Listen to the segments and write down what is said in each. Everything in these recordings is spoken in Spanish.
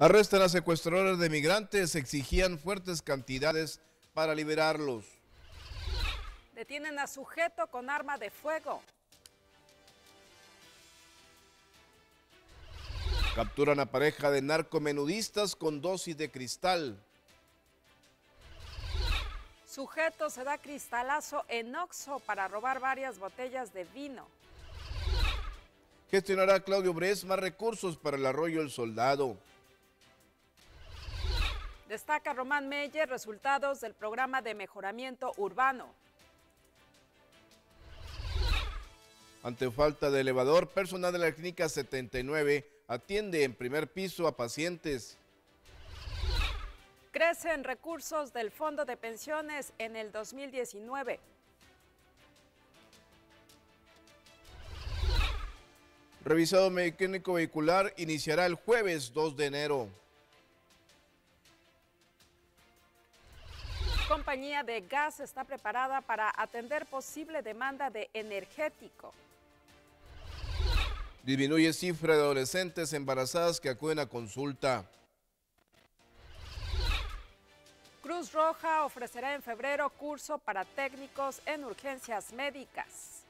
Arrestan a secuestradores de migrantes, exigían fuertes cantidades para liberarlos. Detienen a sujeto con arma de fuego. Capturan a pareja de narcomenudistas con dosis de cristal. Sujeto se da cristalazo en Oxo para robar varias botellas de vino. Gestionará Claudio Bres más recursos para el arroyo El Soldado. Destaca Román Meyer resultados del programa de mejoramiento urbano. Ante falta de elevador, personal de la clínica 79 atiende en primer piso a pacientes. Crecen recursos del Fondo de Pensiones en el 2019. Revisado mecánico vehicular iniciará el jueves 2 de enero. compañía de gas está preparada para atender posible demanda de energético. Disminuye cifra de adolescentes embarazadas que acuden a consulta. Cruz Roja ofrecerá en febrero curso para técnicos en urgencias médicas.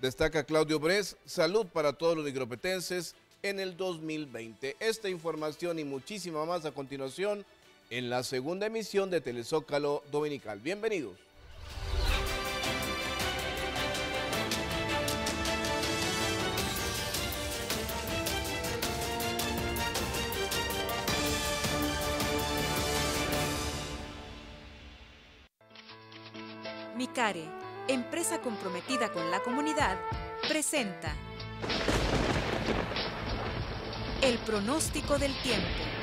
Destaca Claudio Bres, salud para todos los micropetenses en el 2020. Esta información y muchísima más a continuación en la segunda emisión de Telezócalo Dominical. Bienvenidos. Micare, empresa comprometida con la comunidad, presenta el pronóstico del tiempo.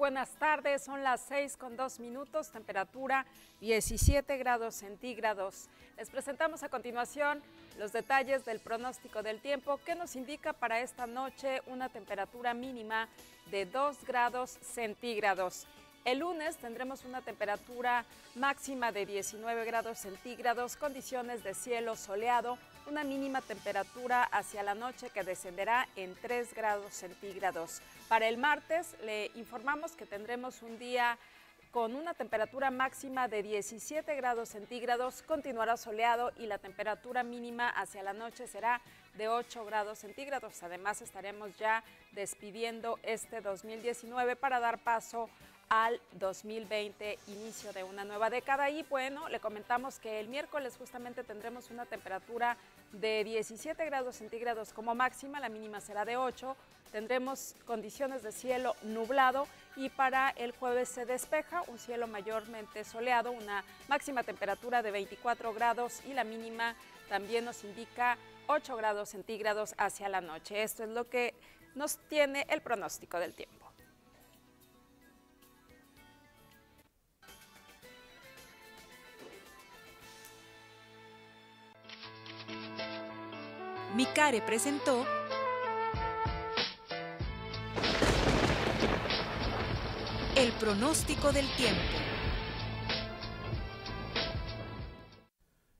buenas tardes, son las 6 con 2 minutos, temperatura 17 grados centígrados. Les presentamos a continuación los detalles del pronóstico del tiempo que nos indica para esta noche una temperatura mínima de 2 grados centígrados. El lunes tendremos una temperatura máxima de 19 grados centígrados, condiciones de cielo soleado una mínima temperatura hacia la noche que descenderá en 3 grados centígrados. Para el martes le informamos que tendremos un día con una temperatura máxima de 17 grados centígrados, continuará soleado y la temperatura mínima hacia la noche será de 8 grados centígrados. Además estaremos ya despidiendo este 2019 para dar paso a al 2020, inicio de una nueva década. Y bueno, le comentamos que el miércoles justamente tendremos una temperatura de 17 grados centígrados como máxima, la mínima será de 8. Tendremos condiciones de cielo nublado y para el jueves se despeja un cielo mayormente soleado, una máxima temperatura de 24 grados y la mínima también nos indica 8 grados centígrados hacia la noche. Esto es lo que nos tiene el pronóstico del tiempo. Micare presentó El pronóstico del tiempo.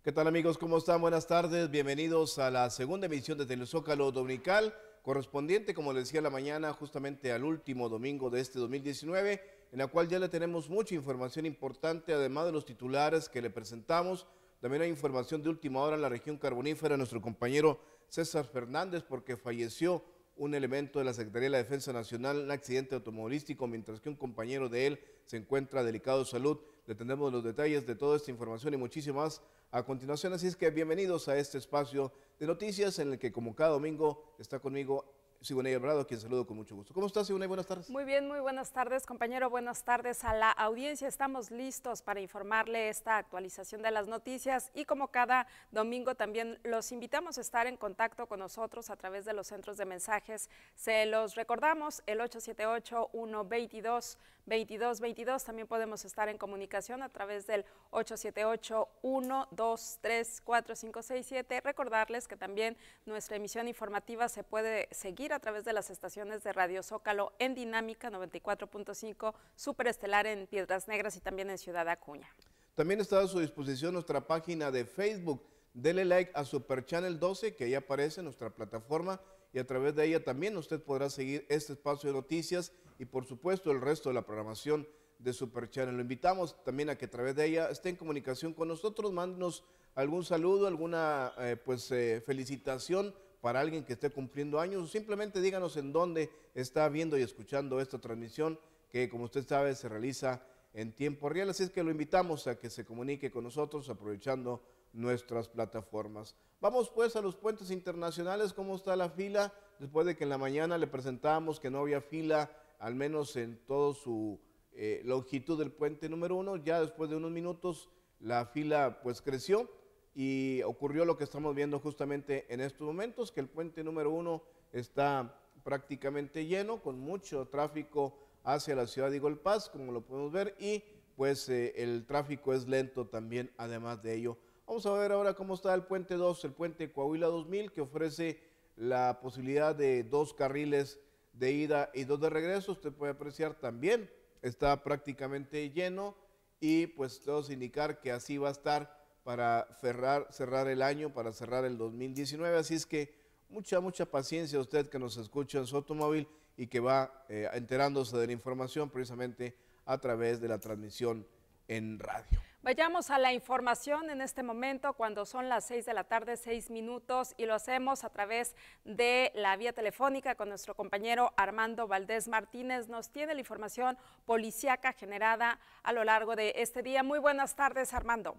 ¿Qué tal amigos? ¿Cómo están? Buenas tardes. Bienvenidos a la segunda emisión de Telezócalo Dominical, correspondiente, como les decía la mañana, justamente al último domingo de este 2019, en la cual ya le tenemos mucha información importante, además de los titulares que le presentamos. También hay información de última hora en la región carbonífera. Nuestro compañero César Fernández porque falleció un elemento de la Secretaría de la Defensa Nacional en un accidente automovilístico, mientras que un compañero de él se encuentra delicado de salud. Le tendremos los detalles de toda esta información y muchísimas a continuación. Así es que bienvenidos a este espacio de noticias en el que, como cada domingo, está conmigo Sigonei Alvarado, a quien saludo con mucho gusto. ¿Cómo estás, una Buenas tardes. Muy bien, muy buenas tardes, compañero. Buenas tardes a la audiencia. Estamos listos para informarle esta actualización de las noticias y como cada domingo también los invitamos a estar en contacto con nosotros a través de los centros de mensajes. Se los recordamos, el 878 122 2222. También podemos estar en comunicación a través del 878-1234567. Recordarles que también nuestra emisión informativa se puede seguir a través de las estaciones de Radio Zócalo en Dinámica 94.5, Superestelar en Piedras Negras y también en Ciudad Acuña. También está a su disposición nuestra página de Facebook. Dele like a Super Channel 12 que ahí aparece nuestra plataforma y a través de ella también usted podrá seguir este espacio de noticias y por supuesto el resto de la programación de Super Channel. Lo invitamos también a que a través de ella esté en comunicación con nosotros, mándenos algún saludo, alguna eh, pues eh, felicitación para alguien que esté cumpliendo años o simplemente díganos en dónde está viendo y escuchando esta transmisión que como usted sabe se realiza en tiempo real, así es que lo invitamos a que se comunique con nosotros aprovechando nuestras plataformas. Vamos pues a los puentes internacionales, cómo está la fila, después de que en la mañana le presentábamos que no había fila, al menos en toda su eh, longitud del puente número uno, ya después de unos minutos la fila pues creció y ocurrió lo que estamos viendo justamente en estos momentos, que el puente número uno está prácticamente lleno, con mucho tráfico hacia la ciudad de paz como lo podemos ver, y pues eh, el tráfico es lento también, además de ello. Vamos a ver ahora cómo está el puente 2, el puente Coahuila 2000, que ofrece la posibilidad de dos carriles de ida y dos de regreso. Usted puede apreciar también, está prácticamente lleno y pues todos indicar que así va a estar para cerrar, el año, para cerrar el 2019. Así es que mucha, mucha paciencia usted que nos escucha en su automóvil y que va eh, enterándose de la información precisamente a través de la transmisión en radio. Vayamos a la información en este momento cuando son las seis de la tarde, seis minutos, y lo hacemos a través de la vía telefónica con nuestro compañero Armando Valdés Martínez. Nos tiene la información policíaca generada a lo largo de este día. Muy buenas tardes, Armando.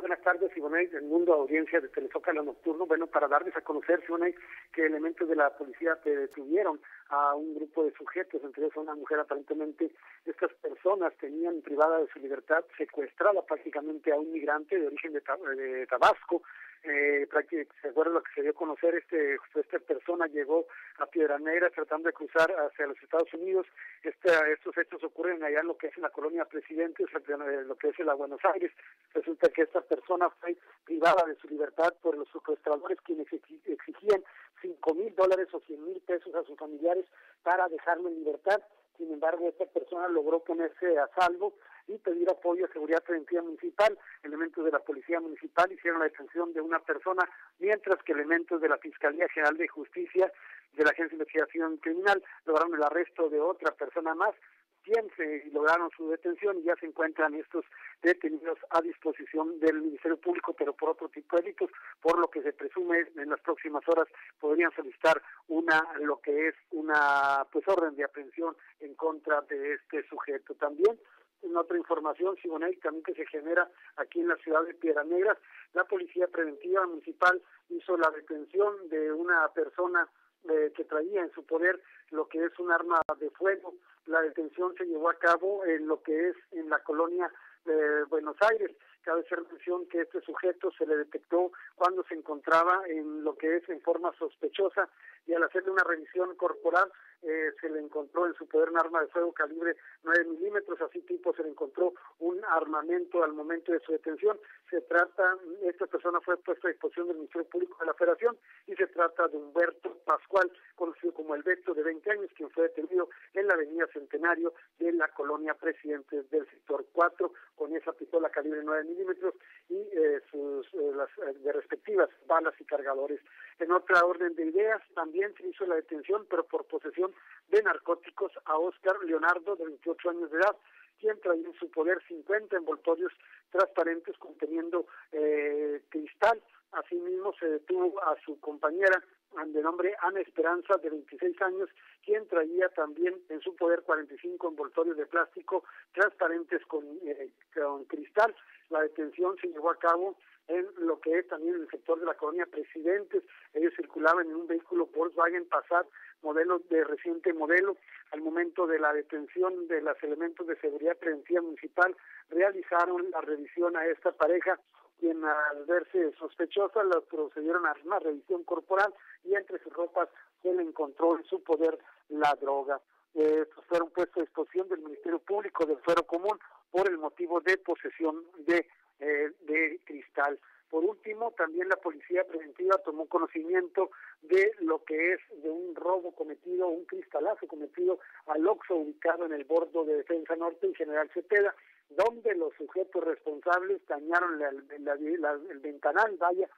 Buenas tardes, Siboney, del mundo audiencia de Telefócalo Nocturno. Bueno, para darles a conocer, Siboney, que elementos de la policía detuvieron a un grupo de sujetos, entre ellos una mujer aparentemente. Estas personas tenían privada de su libertad, secuestrada prácticamente a un migrante de origen de, Tabasco, eh, se acuerda lo que se dio a conocer, este, pues, esta persona llegó a Piedra Negra tratando de cruzar hacia los Estados Unidos, estos hechos ocurren allá en lo que es la colonia Presidente, lo que es la Buenos Aires, resulta que esta persona fue privada de su libertad por los secuestradores quienes exigían cinco mil dólares o cien mil pesos a sus familiares para dejarlo en libertad, sin embargo esta persona logró ponerse a salvo y pedir apoyo a seguridad preventiva municipal. Elementos de la Policía Municipal hicieron la detención de una persona, mientras que elementos de la Fiscalía General de Justicia de la Agencia de Investigación Criminal lograron el arresto de otra persona más quien se lograron su detención y ya se encuentran estos detenidos a disposición del Ministerio Público, pero por otro tipo de delitos, por lo que se presume en las próximas horas podrían solicitar una lo que es una pues orden de aprehensión en contra de este sujeto también. Una otra información también que se genera aquí en la ciudad de Piedra Negra, la Policía Preventiva Municipal hizo la detención de una persona eh, que traía en su poder lo que es un arma de fuego. La detención se llevó a cabo en lo que es en la colonia de eh, Buenos Aires. Cabe hacer mención que este sujeto se le detectó cuando se encontraba en lo que es en forma sospechosa y al hacerle una revisión corporal eh, se le encontró en su poder un arma de fuego calibre 9 milímetros, así tipo se le encontró un armamento al momento de su detención. Se trata, esta persona fue puesta a disposición del Ministerio Público de la Federación y se trata de Humberto Pascual, conocido como el Beto de 20 años, quien fue detenido en la avenida Centenario de la colonia Presidente del sector 4 con esa pistola calibre 9 milímetros y eh, sus eh, respectivas balas y cargadores. En otra orden de ideas también se hizo la detención, pero por posesión de narcóticos a Oscar Leonardo, de 28 años de edad, quien traía en su poder 50 envoltorios transparentes conteniendo eh, cristal. Asimismo, se detuvo a su compañera de nombre Ana Esperanza, de 26 años, quien traía también en su poder 45 envoltorios de plástico transparentes con, eh, con cristal. La detención se llevó a cabo en lo que es también el sector de la colonia Presidentes. Ellos circulaban en un vehículo Volkswagen Passat modelo de reciente modelo al momento de la detención de los elementos de seguridad preventiva municipal realizaron la revisión a esta pareja quien al verse sospechosa la procedieron a una revisión corporal y entre sus ropas se le encontró en su poder la droga. Estos fueron puestos a disposición del Ministerio Público del Fuero Común por el motivo de posesión de, eh, de cristal. Por último, también la policía preventiva tomó conocimiento de lo que es de un robo cometido, un cristalazo cometido al Oxo ubicado en el bordo de Defensa Norte en General Cepeda, donde los sujetos responsables dañaron el ventanal, vaya,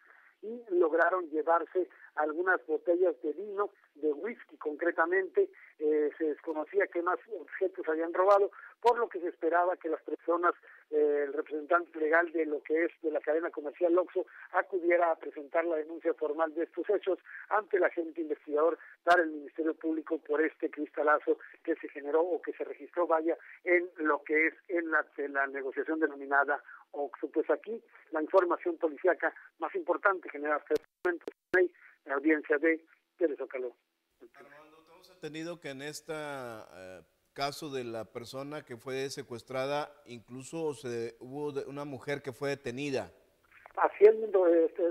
y lograron llevarse algunas botellas de vino, de whisky concretamente, eh, se desconocía qué más objetos habían robado, por lo que se esperaba que las personas, eh, el representante legal de lo que es de la cadena comercial oxo acudiera a presentar la denuncia formal de estos hechos ante el agente investigador para el Ministerio Público por este cristalazo que se generó o que se registró, vaya, en lo que es en la, negociación denominada Oxo. Pues aquí la información policíaca más importante generada hasta el momento la audiencia de Pérez Fernando, Armando, has tenido que en este caso de la persona que fue secuestrada, incluso se, hubo una mujer que fue detenida. Haciendo, este,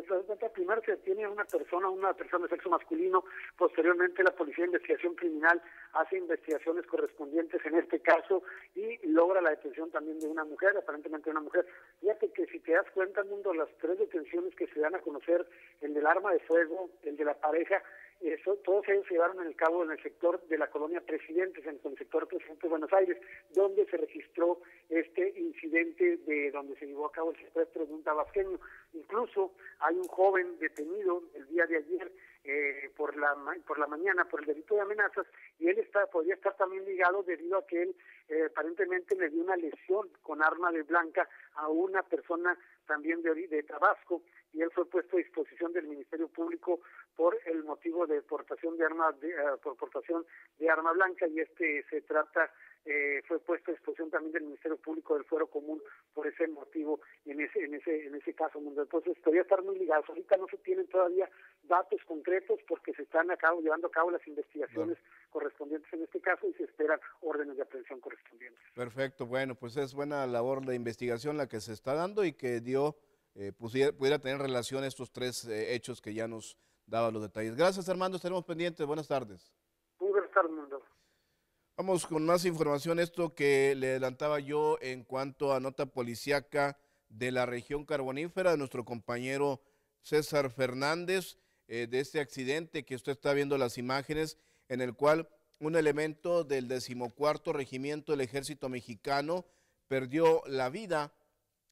primero se a una persona, una persona de sexo masculino, posteriormente la Policía de Investigación Criminal hace investigaciones correspondientes en este caso y logra la detención también de una mujer, aparentemente una mujer. Fíjate que si te das cuenta, Mundo, las tres detenciones que se dan a conocer, el del arma de fuego, el de la pareja, eso, todos ellos se llevaron en el cabo en el sector de la colonia Presidentes, en el sector Presidente de Buenos Aires, donde se registró este incidente de donde se llevó a cabo el secuestro de un tabasqueño. Incluso hay un joven detenido el día de ayer eh, por la por la mañana por el delito de amenazas y él está podría estar también ligado debido a que él eh, aparentemente le dio una lesión con arma de blanca a una persona también de de Tabasco y él fue puesto a disposición del Ministerio Público por el motivo de portación de arma de, eh, portación de arma blanca y este se trata eh, fue puesto a disposición también del Ministerio Público del Fuero Común por ese motivo en ese en ese en ese caso. Entonces podría estar muy ligado. Ahorita no se tienen todavía datos concretos porque se están a cabo, llevando a cabo las investigaciones correspondientes en este caso y se esperan órdenes de aprehensión correspondientes. Perfecto. Bueno, pues es buena labor la investigación la que se está dando y que dio eh, pudiera tener relación estos tres eh, hechos que ya nos daba los detalles. Gracias, Armando. Estaremos pendientes. Buenas tardes. Muy buenas tardes, Vamos con más información, esto que le adelantaba yo en cuanto a nota policíaca de la región carbonífera de nuestro compañero César Fernández, eh, de este accidente que usted está viendo las imágenes, en el cual un elemento del decimocuarto regimiento del ejército mexicano perdió la vida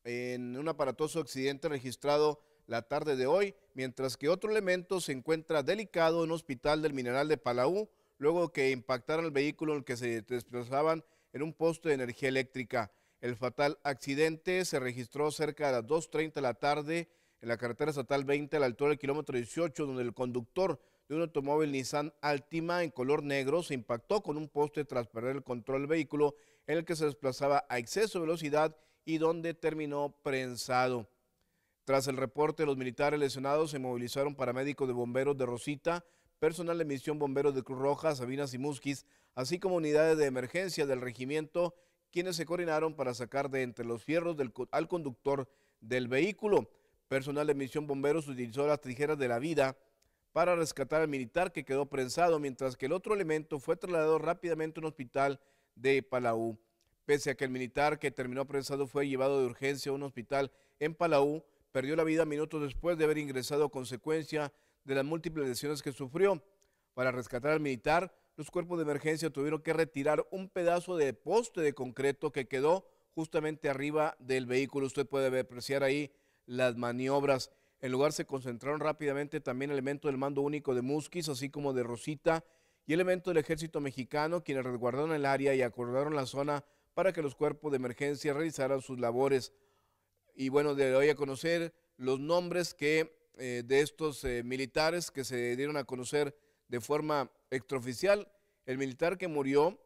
en un aparatoso accidente registrado la tarde de hoy, mientras que otro elemento se encuentra delicado en un hospital del mineral de Palau, luego que impactaron el vehículo en el que se desplazaban en un poste de energía eléctrica. El fatal accidente se registró cerca de las 2.30 de la tarde en la carretera estatal 20 a la altura del kilómetro 18, donde el conductor de un automóvil Nissan Altima en color negro se impactó con un poste tras perder el control del vehículo en el que se desplazaba a exceso de velocidad y donde terminó prensado. Tras el reporte, los militares lesionados se movilizaron médicos de bomberos de Rosita personal de Misión Bomberos de Cruz Roja, Sabinas y Musquis, así como unidades de emergencia del regimiento, quienes se coordinaron para sacar de entre los fierros al conductor del vehículo. Personal de Misión Bomberos utilizó las tijeras de la vida para rescatar al militar que quedó prensado, mientras que el otro elemento fue trasladado rápidamente a un hospital de Palau. Pese a que el militar que terminó prensado fue llevado de urgencia a un hospital en Palau, perdió la vida minutos después de haber ingresado a consecuencia de las múltiples lesiones que sufrió. Para rescatar al militar, los cuerpos de emergencia tuvieron que retirar un pedazo de poste de concreto que quedó justamente arriba del vehículo. Usted puede apreciar ahí las maniobras. En lugar se concentraron rápidamente también elementos del mando único de Musquis, así como de Rosita y elementos del ejército mexicano, quienes resguardaron el área y acordaron la zona para que los cuerpos de emergencia realizaran sus labores. Y bueno, de hoy a conocer los nombres que eh, de estos eh, militares que se dieron a conocer de forma extraoficial. El militar que murió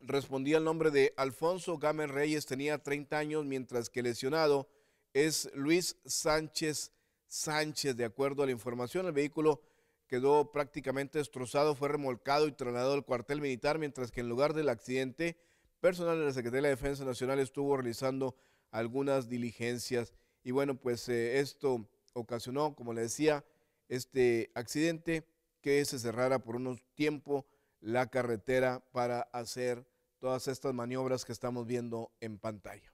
respondía al nombre de Alfonso Gámez Reyes, tenía 30 años, mientras que lesionado es Luis Sánchez Sánchez. De acuerdo a la información, el vehículo quedó prácticamente destrozado, fue remolcado y trasladado al cuartel militar, mientras que en lugar del accidente, personal de la Secretaría de Defensa Nacional estuvo realizando algunas diligencias. Y bueno, pues eh, esto ocasionó, como le decía, este accidente que se cerrara por unos tiempo la carretera para hacer todas estas maniobras que estamos viendo en pantalla.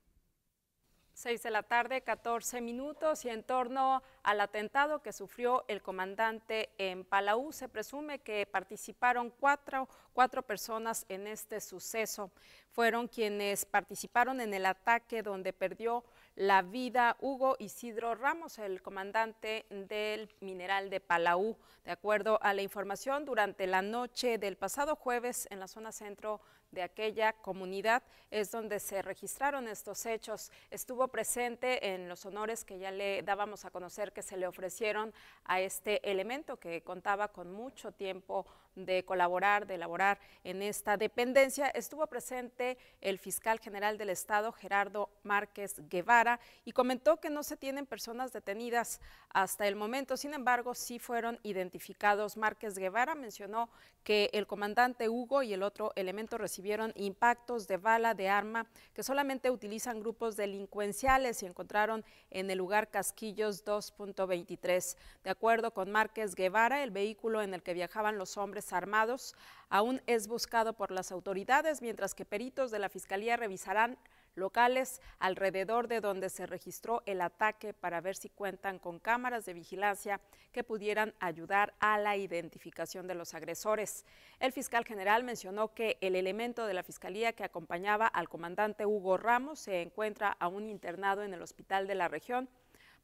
Seis de la tarde, 14 minutos, y en torno al atentado que sufrió el comandante en Palau, se presume que participaron cuatro, cuatro personas en este suceso. Fueron quienes participaron en el ataque donde perdió la vida Hugo Isidro Ramos, el comandante del mineral de Palau. De acuerdo a la información, durante la noche del pasado jueves en la zona centro de aquella comunidad es donde se registraron estos hechos. Estuvo presente en los honores que ya le dábamos a conocer que se le ofrecieron a este elemento que contaba con mucho tiempo de colaborar, de elaborar en esta dependencia, estuvo presente el fiscal general del Estado, Gerardo Márquez Guevara, y comentó que no se tienen personas detenidas hasta el momento, sin embargo, sí fueron identificados. Márquez Guevara mencionó que el comandante Hugo y el otro elemento recibieron impactos de bala de arma que solamente utilizan grupos delincuenciales y encontraron en el lugar casquillos 2.23. De acuerdo con Márquez Guevara, el vehículo en el que viajaban los hombres armados, aún es buscado por las autoridades, mientras que peritos de la Fiscalía revisarán locales alrededor de donde se registró el ataque para ver si cuentan con cámaras de vigilancia que pudieran ayudar a la identificación de los agresores. El fiscal general mencionó que el elemento de la fiscalía que acompañaba al comandante Hugo Ramos se encuentra aún internado en el hospital de la región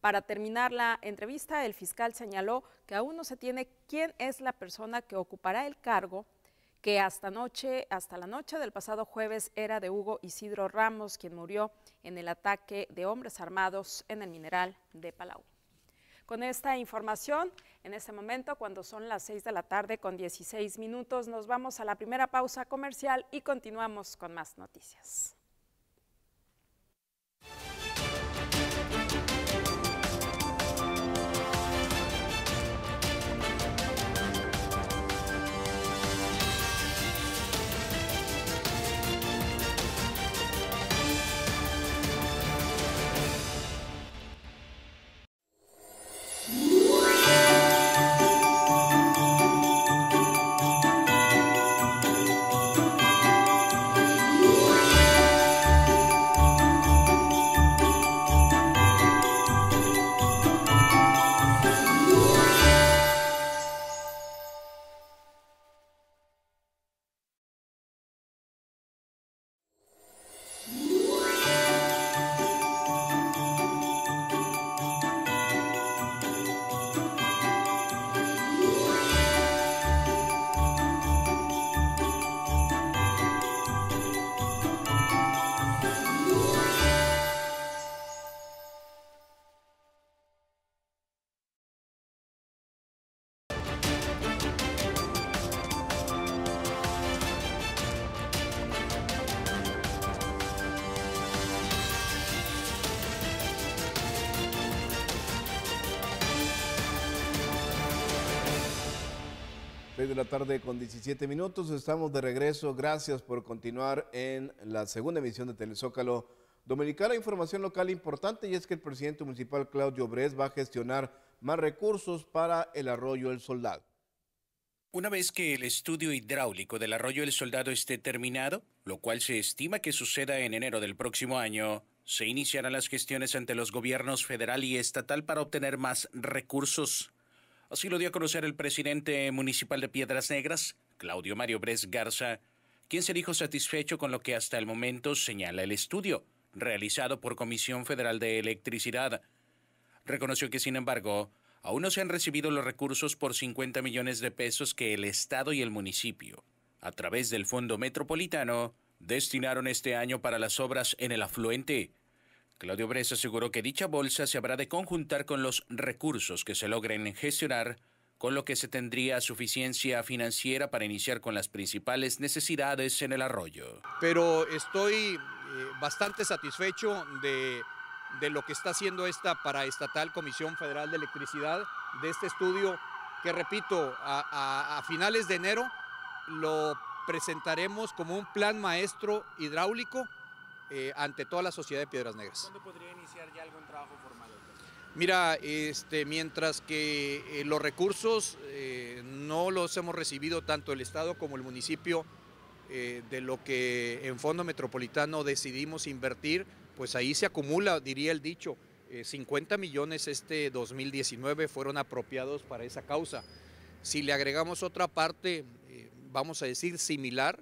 para terminar la entrevista, el fiscal señaló que aún no se tiene quién es la persona que ocupará el cargo que hasta noche, hasta la noche del pasado jueves era de Hugo Isidro Ramos, quien murió en el ataque de hombres armados en el mineral de Palau. Con esta información, en este momento, cuando son las 6 de la tarde con 16 minutos, nos vamos a la primera pausa comercial y continuamos con más noticias. la tarde con 17 minutos. Estamos de regreso. Gracias por continuar en la segunda emisión de Telezócalo Dominicana. Información local importante y es que el presidente municipal Claudio Brez va a gestionar más recursos para el arroyo El Soldado. Una vez que el estudio hidráulico del arroyo El Soldado esté terminado, lo cual se estima que suceda en enero del próximo año, se iniciarán las gestiones ante los gobiernos federal y estatal para obtener más recursos. Así lo dio a conocer el presidente municipal de Piedras Negras, Claudio Mario Bres Garza, quien se dijo satisfecho con lo que hasta el momento señala el estudio realizado por Comisión Federal de Electricidad. Reconoció que, sin embargo, aún no se han recibido los recursos por 50 millones de pesos que el Estado y el municipio, a través del Fondo Metropolitano, destinaron este año para las obras en el afluente Claudio Bres aseguró que dicha bolsa se habrá de conjuntar con los recursos que se logren gestionar, con lo que se tendría suficiencia financiera para iniciar con las principales necesidades en el arroyo. Pero estoy eh, bastante satisfecho de, lo que está haciendo esta paraestatal Comisión Federal de Electricidad, de este estudio que, repito, a finales de enero lo presentaremos como un plan maestro hidráulico eh, ante toda la sociedad de Piedras Negras. ¿Cuándo podría iniciar ya algún trabajo formal? Mira, este, mientras que eh, los recursos eh, no los hemos recibido tanto el Estado como el municipio, de lo que en Fondo Metropolitano decidimos invertir, pues ahí se acumula, diría el dicho, 50 millones este 2019 fueron apropiados para esa causa. Si le agregamos otra parte, vamos a decir similar,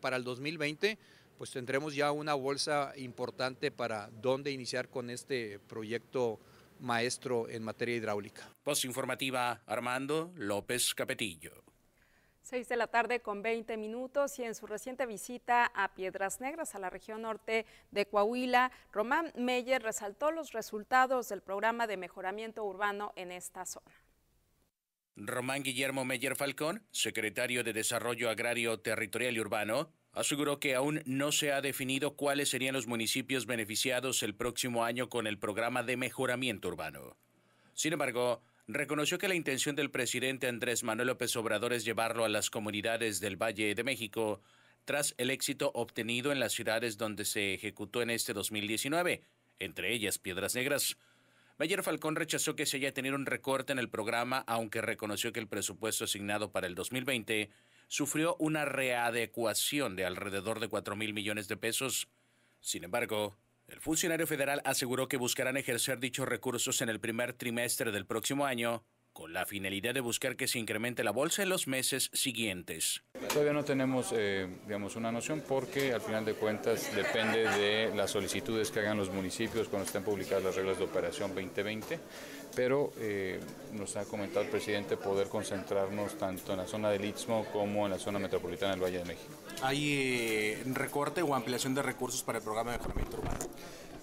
para el 2020, pues tendremos ya una bolsa importante para dónde iniciar con este proyecto maestro en materia hidráulica. Post informativa Armando López Capetillo. Seis de la tarde con 20 minutos y en su reciente visita a Piedras Negras, a la región norte de Coahuila, Román Meyer resaltó los resultados del programa de mejoramiento urbano en esta zona. Román Guillermo Meyer Falcón, secretario de Desarrollo Agrario Territorial y Urbano, aseguró que aún no se ha definido cuáles serían los municipios beneficiados el próximo año con el programa de mejoramiento urbano. Sin embargo, reconoció que la intención del presidente Andrés Manuel López Obrador es llevarlo a las comunidades del Valle de México tras el éxito obtenido en las ciudades donde se ejecutó en este 2019, entre ellas Piedras Negras. Mayer Falcón rechazó que se haya tenido un recorte en el programa, aunque reconoció que el presupuesto asignado para el 2020 sufrió una readecuación de alrededor de 4 mil millones de pesos. Sin embargo, el funcionario federal aseguró que buscarán ejercer dichos recursos en el primer trimestre del próximo año con la finalidad de buscar que se incremente la bolsa en los meses siguientes. Todavía no tenemos eh, digamos, una noción porque al final de cuentas depende de las solicitudes que hagan los municipios cuando estén publicadas las reglas de operación 2020, pero eh, nos ha comentado el presidente poder concentrarnos tanto en la zona del Istmo como en la zona metropolitana del Valle de México. ¿Hay eh, recorte o ampliación de recursos para el programa de mejoramiento urbano?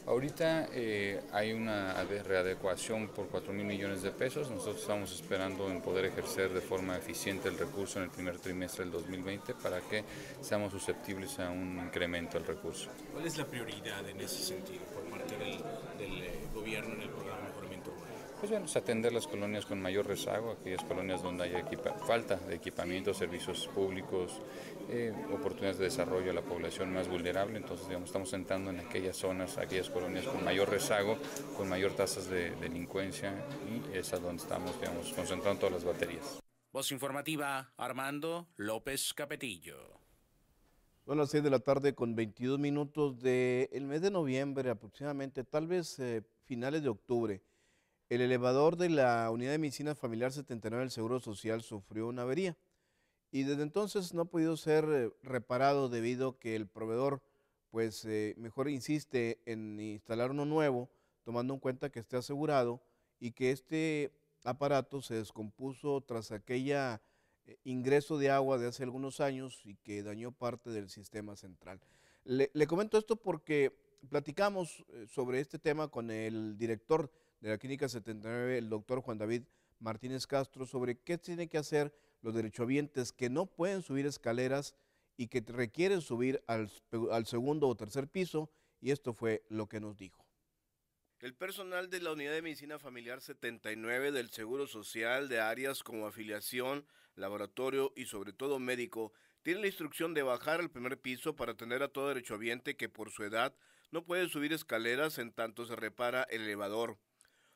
Ahorita eh, hay una readecuación por 4 mil millones de pesos. Nosotros estamos esperando en poder ejercer de forma eficiente el recurso en el primer trimestre del 2020 para que seamos susceptibles a un incremento del recurso. ¿Cuál es la prioridad en ese sentido por parte del, eh, gobierno en el pues bueno, es atender las colonias con mayor rezago, aquellas colonias donde hay falta de equipamiento, servicios públicos, eh, oportunidades de desarrollo a la población más vulnerable. Entonces, digamos, estamos entrando en aquellas zonas, aquellas colonias con mayor rezago, con mayor tasas de delincuencia y es donde estamos, digamos, concentrando todas las baterías. Voz informativa, Armando López Capetillo. Son las 6 de la tarde con 22 minutos del mes de noviembre aproximadamente, tal vez eh, finales de octubre. El elevador de la Unidad de Medicina Familiar 79 del Seguro Social sufrió una avería y desde entonces no ha podido ser eh, reparado debido a que el proveedor pues eh, mejor insiste en instalar uno nuevo tomando en cuenta que esté asegurado y que este aparato se descompuso tras aquella eh, ingreso de agua de hace algunos años y que dañó parte del sistema central. Le, comento esto porque platicamos sobre este tema con el director de la Clínica 79, el doctor Juan David Martínez Castro, sobre qué tienen que hacer los derechohabientes que no pueden subir escaleras y que requieren subir al, segundo o tercer piso, y esto fue lo que nos dijo. El personal de la Unidad de Medicina Familiar 79 del Seguro Social de áreas como afiliación, laboratorio y sobre todo médico tiene la instrucción de bajar al primer piso para atender a todo derechohabiente que por su edad no puede subir escaleras en tanto se repara el elevador.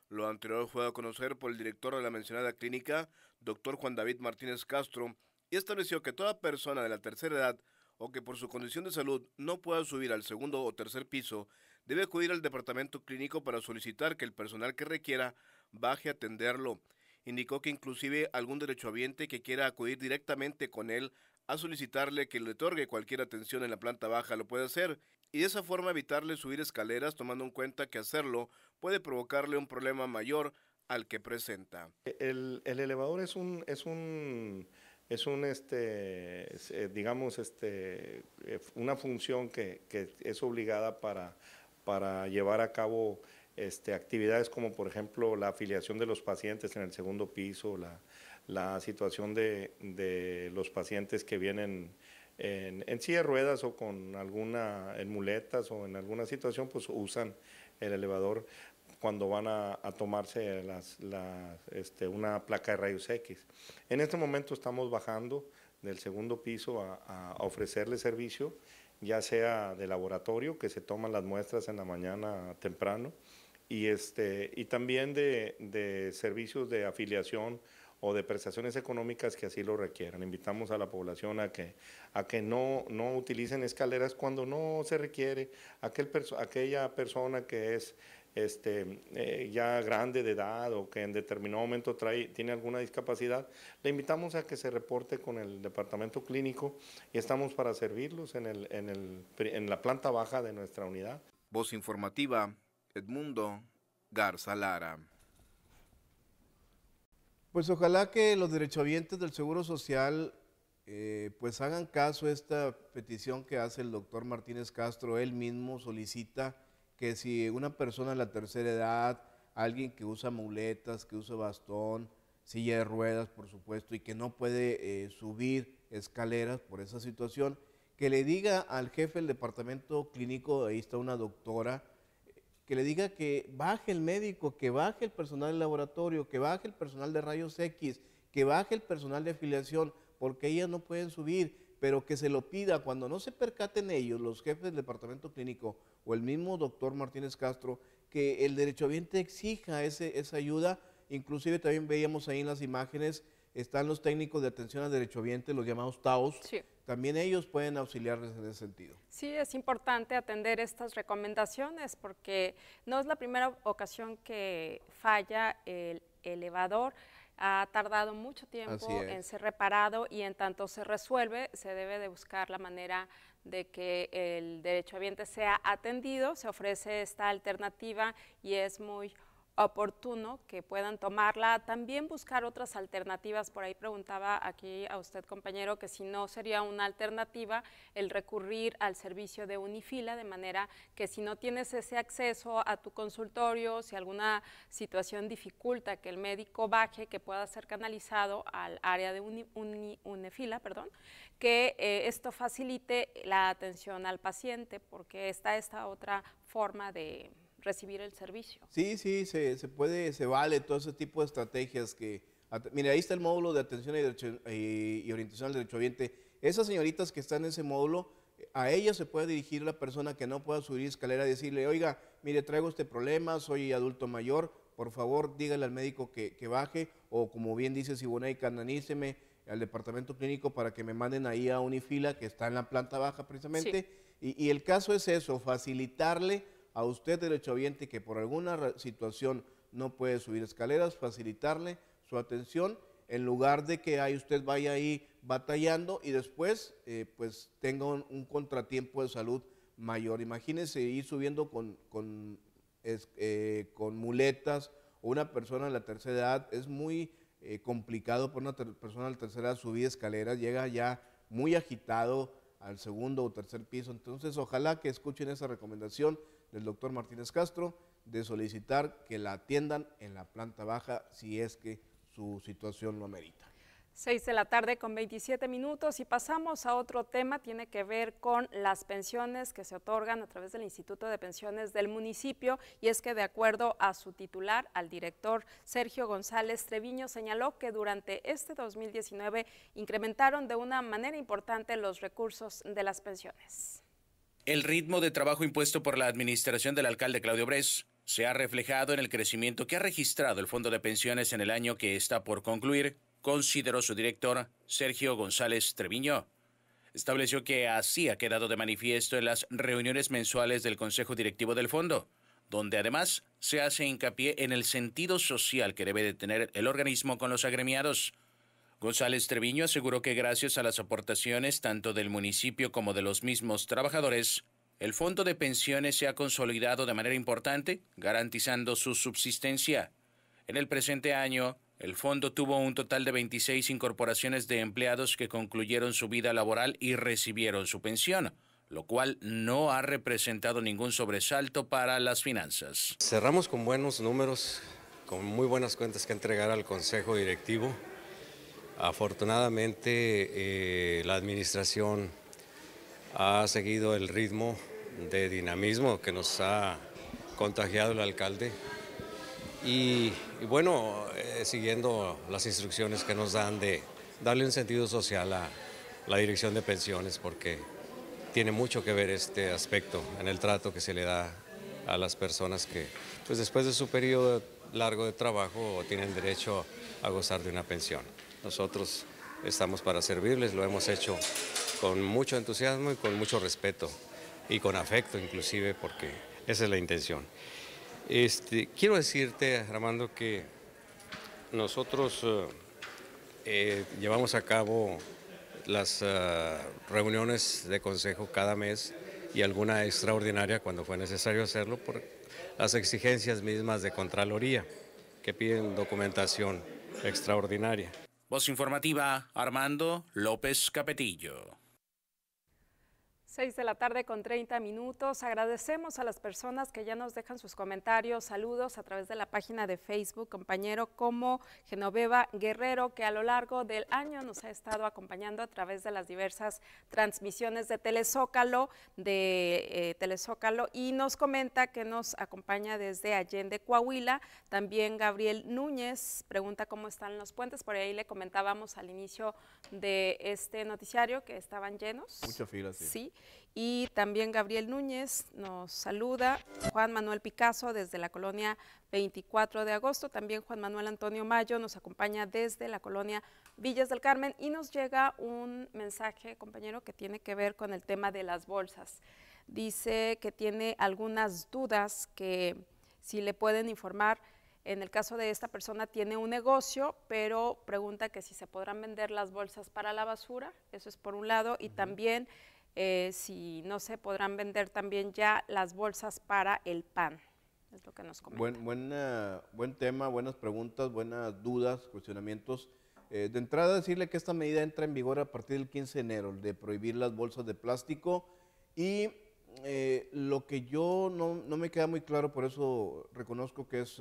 Lo anterior fue a conocer por el director de la mencionada clínica, doctor Juan David Martínez Castro, y estableció que toda persona de la tercera edad o que por su condición de salud no pueda subir al segundo o tercer piso, debe acudir al departamento clínico para solicitar que el personal que requiera baje a atenderlo. Indicó que inclusive algún derechohabiente que quiera acudir directamente con él a solicitarle que le otorgue cualquier atención en la planta baja lo puede hacer y de esa forma evitarle subir escaleras tomando en cuenta que hacerlo puede provocarle un problema mayor al que presenta. E, el, elevador es un, es un, es un este, eh, digamos, este, eh, una función que, es obligada para, para llevar a cabo este, actividades como por ejemplo la afiliación de los pacientes en el segundo piso, la, situación de, los pacientes que vienen en, silla de ruedas o con alguna, en muletas o en alguna situación, pues usan el elevador cuando van a, tomarse las, este, una placa de rayos X. En este momento estamos bajando del segundo piso a, ofrecerle servicio, ya sea de laboratorio, que se toman las muestras en la mañana temprano, y, este, y también de, servicios de afiliación o de prestaciones económicas que así lo requieran. Invitamos a la población a que, a que no, no utilicen escaleras cuando no se requiere. Aquel aquella persona que es este, eh, ya grande de edad o que en determinado momento trae, tiene alguna discapacidad, le invitamos a que se reporte con el departamento clínico y estamos para servirlos en, la planta baja de nuestra unidad. Voz informativa, Edmundo Garza Lara. Pues ojalá que los derechohabientes del Seguro Social eh, pues hagan caso a esta petición que hace el doctor Martínez Castro, él mismo solicita que si una persona de la tercera edad, alguien que usa muletas, que usa bastón, silla de ruedas, por supuesto, y que no puede eh, subir escaleras por esa situación, que le diga al jefe del departamento clínico, ahí está una doctora, que le diga que baje el médico, que baje el personal del laboratorio, que baje el personal de rayos X, que baje el personal de afiliación, porque ellas no pueden subir pero que se lo pida cuando no se percaten ellos, los jefes del departamento clínico o el mismo doctor Martínez Castro, que el derechohabiente exija esa ayuda. Inclusive también veíamos ahí en las imágenes, están los técnicos de atención al derechohabiente, los llamados TAOS. También ellos pueden auxiliarles en ese sentido. Sí, es importante atender estas recomendaciones porque no es la primera ocasión que falla el elevador ha tardado mucho tiempo en ser reparado y en tanto se resuelve, se debe de buscar la manera de que el derecho ambiente sea atendido. Se ofrece esta alternativa y es muy oportuno que puedan tomarla. También buscar otras alternativas. Por ahí preguntaba aquí a usted, compañero, que si no sería una alternativa el recurrir al servicio de Unifila, de manera que si no tienes ese acceso a tu consultorio, si alguna situación dificulta que el médico baje, que pueda ser canalizado al área de Unifila, perdón, que eh, esto facilite la atención al paciente, porque está esta otra forma de recibir el servicio. Sí, sí, se, se puede, se vale todo ese tipo de estrategias que... Mire, ahí está el módulo de atención y, y, orientación al ambiente. Esas señoritas que están en ese módulo, a ellas se puede dirigir la persona que no pueda subir escalera y decirle, oiga, mire, traigo este problema, soy adulto mayor, por favor dígale al médico que, que baje, o como bien dice Siboney, cananíceme al departamento clínico para que me manden ahí a Unifila, que está en la planta baja precisamente. Y, y el caso es eso, facilitarle a usted, derechohabiente, que por alguna situación no puede subir escaleras, facilitarle su atención en lugar de que ahí usted vaya ahí batallando y después eh, pues tenga un, contratiempo de salud mayor. Imagínese ir subiendo con, eh, con, muletas o una persona de la tercera edad, es muy eh, complicado para una persona de la tercera edad subir escaleras, llega ya muy agitado al segundo o tercer piso. Entonces ojalá que escuchen esa recomendación del doctor Martínez Castro de solicitar que la atiendan en la planta baja si es que su situación lo amerita. Seis de la tarde con 27 minutos y pasamos a otro tema, tiene que ver con las pensiones que se otorgan a través del Instituto de Pensiones del municipio y es que de acuerdo a su titular, al director Sergio González Treviño, señaló que durante este 2019 incrementaron de una manera importante los recursos de las pensiones. El ritmo de trabajo impuesto por la administración del alcalde Claudio Bres se ha reflejado en el crecimiento que ha registrado el Fondo de Pensiones en el año que está por concluir, consideró su director Sergio González Treviño. Estableció que así ha quedado de manifiesto en las reuniones mensuales del Consejo Directivo del Fondo, donde además se hace hincapié en el sentido social que debe de tener el organismo con los agremiados. González Treviño aseguró que gracias a las aportaciones tanto del municipio como de los mismos trabajadores, el fondo de pensiones se ha consolidado de manera importante, garantizando su subsistencia. En el presente año, el fondo tuvo un total de 26 incorporaciones de empleados que concluyeron su vida laboral y recibieron su pensión, lo cual no ha representado ningún sobresalto para las finanzas. Cerramos con buenos números, con muy buenas cuentas que entregar al Consejo Directivo. Afortunadamente eh, la administración ha seguido el ritmo de dinamismo que nos ha contagiado el alcalde y, bueno, eh, siguiendo las instrucciones que nos dan de darle un sentido social a la dirección de pensiones porque tiene mucho que ver este aspecto en el trato que se le da a las personas que pues después de su periodo largo de trabajo tienen derecho a gozar de una pensión. Nosotros estamos para servirles, lo hemos hecho con mucho entusiasmo y con mucho respeto y con afecto inclusive porque esa es la intención. Este, quiero decirte, Armando, que nosotros eh, eh, llevamos a cabo las eh, reuniones de consejo cada mes y alguna extraordinaria cuando fue necesario hacerlo por las exigencias mismas de Contraloría que piden documentación extraordinaria. Voz informativa, Armando López Capetillo. 6 de la tarde con 30 minutos. Agradecemos a las personas que ya nos dejan sus comentarios, saludos a través de la página de Facebook, compañero como Genoveva Guerrero, que a lo largo del año nos ha estado acompañando a través de las diversas transmisiones de Telezócalo, de eh, y nos comenta que nos acompaña desde Allende, Coahuila. También Gabriel Núñez pregunta cómo están los puentes. Por ahí le comentábamos al inicio de este noticiario que estaban llenos. Mucha fila, Sí. Y también Gabriel Núñez nos saluda, Juan Manuel Picasso desde la colonia 24 de agosto, también Juan Manuel Antonio Mayo nos acompaña desde la colonia Villas del Carmen y nos llega un mensaje, compañero, que tiene que ver con el tema de las bolsas. Dice que tiene algunas dudas que si le pueden informar. En el caso de esta persona tiene un negocio, pero pregunta que si se podrán vender las bolsas para la basura, eso es por un lado, y también eh, si no se podrán vender también ya las bolsas para el pan. Es lo que nos comentó Buen, buen tema, buenas preguntas, buenas dudas, cuestionamientos. Eh, de entrada decirle que esta medida entra en vigor a partir del 15 de enero, de prohibir las bolsas de plástico y eh, lo que yo no, no, me queda muy claro, por eso reconozco que es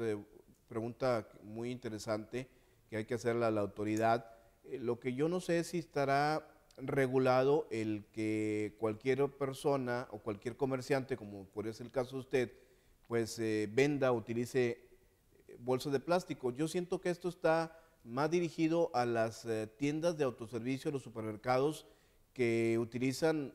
pregunta muy interesante que hay que hacerla a la autoridad. lo que yo no sé es si estará regulado el que cualquier persona o cualquier comerciante, como por ser el caso de usted, pues eh, venda o utilice eh, bolsas de plástico. Yo siento que esto está más dirigido a las eh, tiendas de autoservicio, los supermercados que utilizan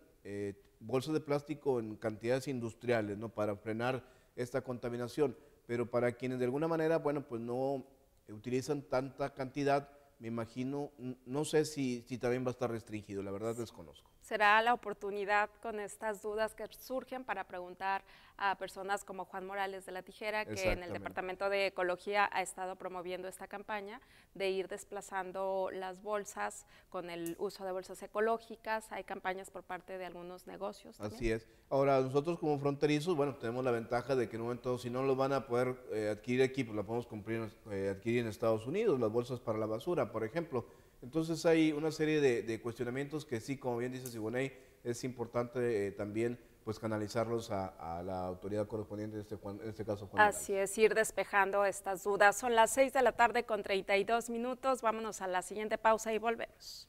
bolsas de plástico en cantidades industriales, ¿no? Para frenar esta contaminación. Pero para quienes de alguna manera, bueno, pues no utilizan tanta cantidad, me imagino, no sé si, si también va a estar restringido, la verdad desconozco será la oportunidad con estas dudas que surgen para preguntar a personas como Juan Morales de la Tijera, que en el Departamento de Ecología ha estado promoviendo esta campaña de ir desplazando las bolsas con el uso de bolsas ecológicas. Hay campañas por parte de algunos negocios. Así es. Ahora, nosotros como fronterizos, bueno, tenemos la ventaja de que en un momento, si no lo van a poder eh, adquirir aquí, pues la podemos cumplir, eh, adquirir en Estados Unidos, las bolsas para la basura, por ejemplo. Entonces hay una serie de, cuestionamientos que sí, como bien dice Siboney, es importante eh, también pues canalizarlos a, la autoridad correspondiente, en este, en este caso Juan. Así es, ir despejando estas dudas. Son las seis de la tarde con 32 minutos. Vámonos a la siguiente pausa y volvemos.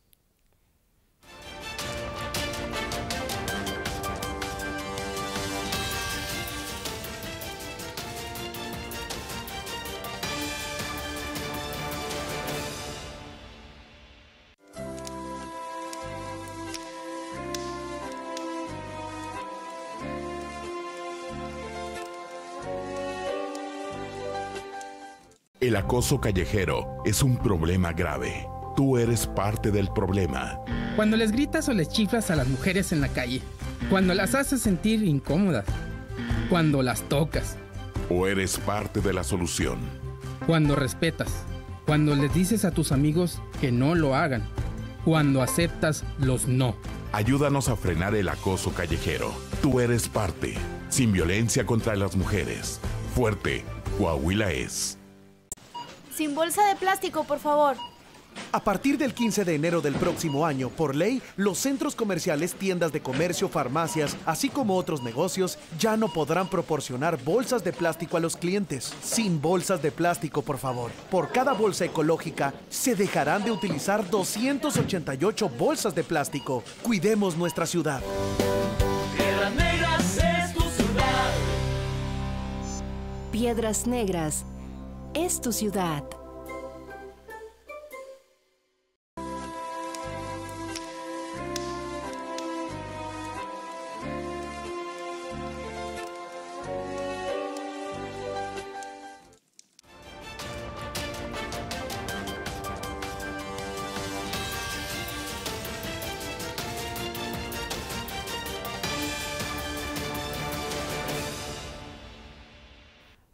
El acoso callejero es un problema grave. Tú eres parte del problema. Cuando les gritas o les chiflas a las mujeres en la calle. Cuando las haces sentir incómodas. Cuando las tocas. O eres parte de la solución. Cuando respetas. Cuando les dices a tus amigos que no lo hagan. Cuando aceptas los no. Ayúdanos a frenar el acoso callejero. Tú eres parte. Sin violencia contra las mujeres. Fuerte. Coahuila es. Sin bolsa de plástico, por favor. A partir del 15 de enero del próximo año, por ley, los centros comerciales, tiendas de comercio, farmacias, así como otros negocios, ya no podrán proporcionar bolsas de plástico a los clientes. Sin bolsas de plástico, por favor. Por cada bolsa ecológica, se dejarán de utilizar 288 bolsas de plástico. Cuidemos nuestra ciudad. Piedras Negras es tu ciudad. Piedras Negras es tu ciudad.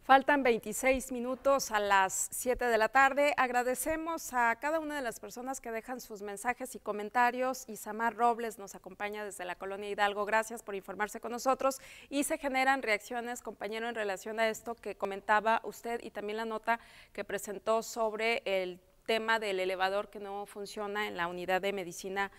Faltan 26 minutos a las 7 de la tarde. Agradecemos a cada una de las personas que dejan sus mensajes y comentarios. Isamar Robles nos acompaña desde la colonia Hidalgo. Gracias por informarse con nosotros. Y se generan reacciones, compañero, en relación a esto que comentaba usted y también la nota que presentó sobre el tema del elevador que no funciona en la unidad de medicina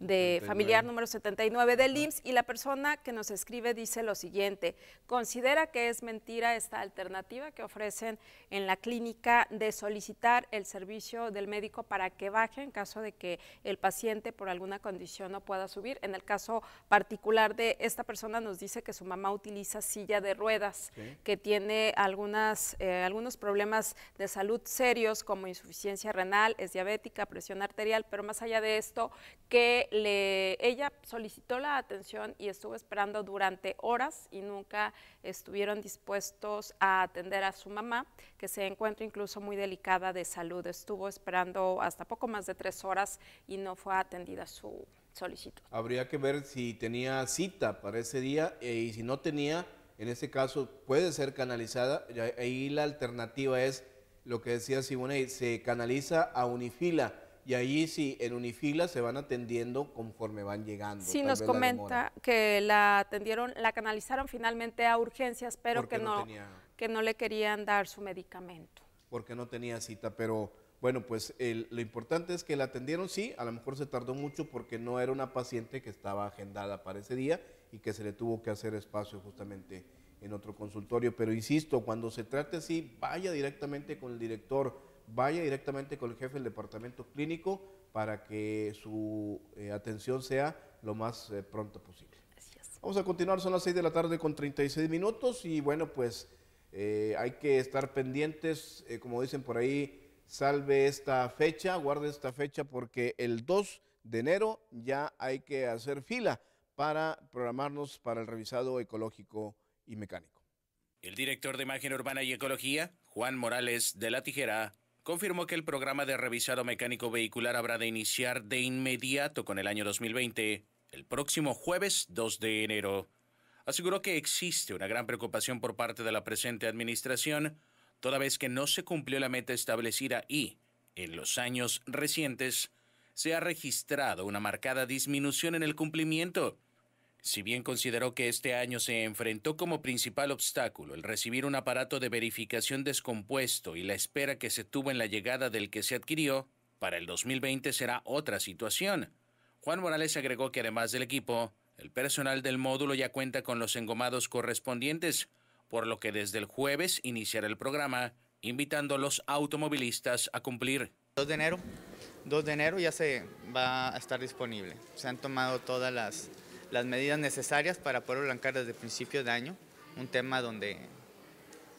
de familiar número 79 del ah. IMSS y la persona que nos escribe dice lo siguiente, considera que es mentira esta alternativa que ofrecen en la clínica de solicitar el servicio del médico para que baje en caso de que el paciente por alguna condición no pueda subir. En el caso particular de esta persona nos dice que su mamá utiliza silla de ruedas, que tiene algunas, eh, algunos problemas de salud serios como insuficiencia renal, es diabética, presión arterial, pero más allá de esto, que le, ella solicitó la atención y estuvo esperando durante horas y nunca estuvieron dispuestos a atender a su mamá, que se encuentra incluso muy delicada de salud. Estuvo esperando hasta poco más de tres horas y no fue atendida su solicitud. Habría que ver si tenía cita para ese día eh, y si no tenía, en ese caso puede ser canalizada. Ahí la alternativa es lo que decía Simone, se canaliza a Unifila y ahí sí, en Unifila se van atendiendo conforme van llegando. Sí, nos comenta que la atendieron, la canalizaron finalmente a urgencias, pero que no, que no le querían dar su medicamento. Porque no tenía cita, pero bueno, pues lo importante es que la atendieron, sí, a lo mejor se tardó mucho porque no era una paciente que estaba agendada para ese día y que se le tuvo que hacer espacio justamente en otro consultorio. Pero insisto, cuando se trate así, vaya directamente con el director vaya directamente con el jefe del departamento clínico para que su eh, atención sea lo más eh, pronto posible. Vamos a continuar, son las 6 de la tarde con 36 minutos y bueno, pues eh, hay que estar pendientes, como dicen por ahí, salve esta fecha, guarde esta fecha porque el 2 de enero ya hay que hacer fila para programarnos para el revisado ecológico y mecánico. El director de Imagen Urbana y Ecología, Juan Morales de la Tijera, confirmó que el programa de revisado mecánico vehicular habrá de iniciar de inmediato con el año 2020, el próximo jueves 2 de enero. Aseguró que existe una gran preocupación por parte de la presente administración, toda vez que no se cumplió la meta establecida y, en los años recientes, se ha registrado una marcada disminución en el cumplimiento si bien consideró que este año se enfrentó como principal obstáculo el recibir un aparato de verificación descompuesto y la espera que se tuvo en la llegada del que se adquirió, para el 2020 será otra situación. Juan Morales agregó que además del equipo, el personal del módulo ya cuenta con los engomados correspondientes, por lo que desde el jueves iniciará el programa, invitando a los automovilistas a cumplir. 2 de enero, 2 de enero ya se va a estar disponible. Se han tomado todas las las medidas necesarias para poder blanquear desde principio de año, un tema donde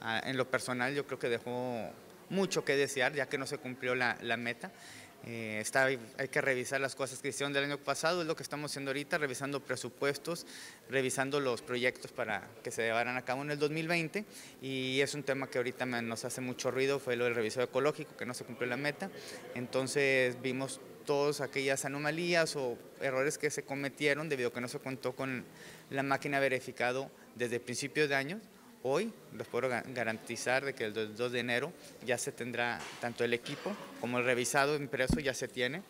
ah, en lo personal yo creo que dejó mucho que desear, ya que no se cumplió la, meta. Eh, está, hay que revisar las cosas que hicieron del año pasado, es lo que estamos haciendo ahorita, revisando presupuestos, revisando los proyectos para que se llevaran a cabo en el 2020 y es un tema que ahorita nos hace mucho ruido, fue lo del reviso ecológico, que no se cumplió la meta, entonces vimos todas aquellas anomalías o errores que se cometieron debido a que no se contó con la máquina verificado desde principios de año. Hoy les puedo garantizar de que el 2 de enero ya se tendrá tanto el equipo como el revisado impreso ya se tiene,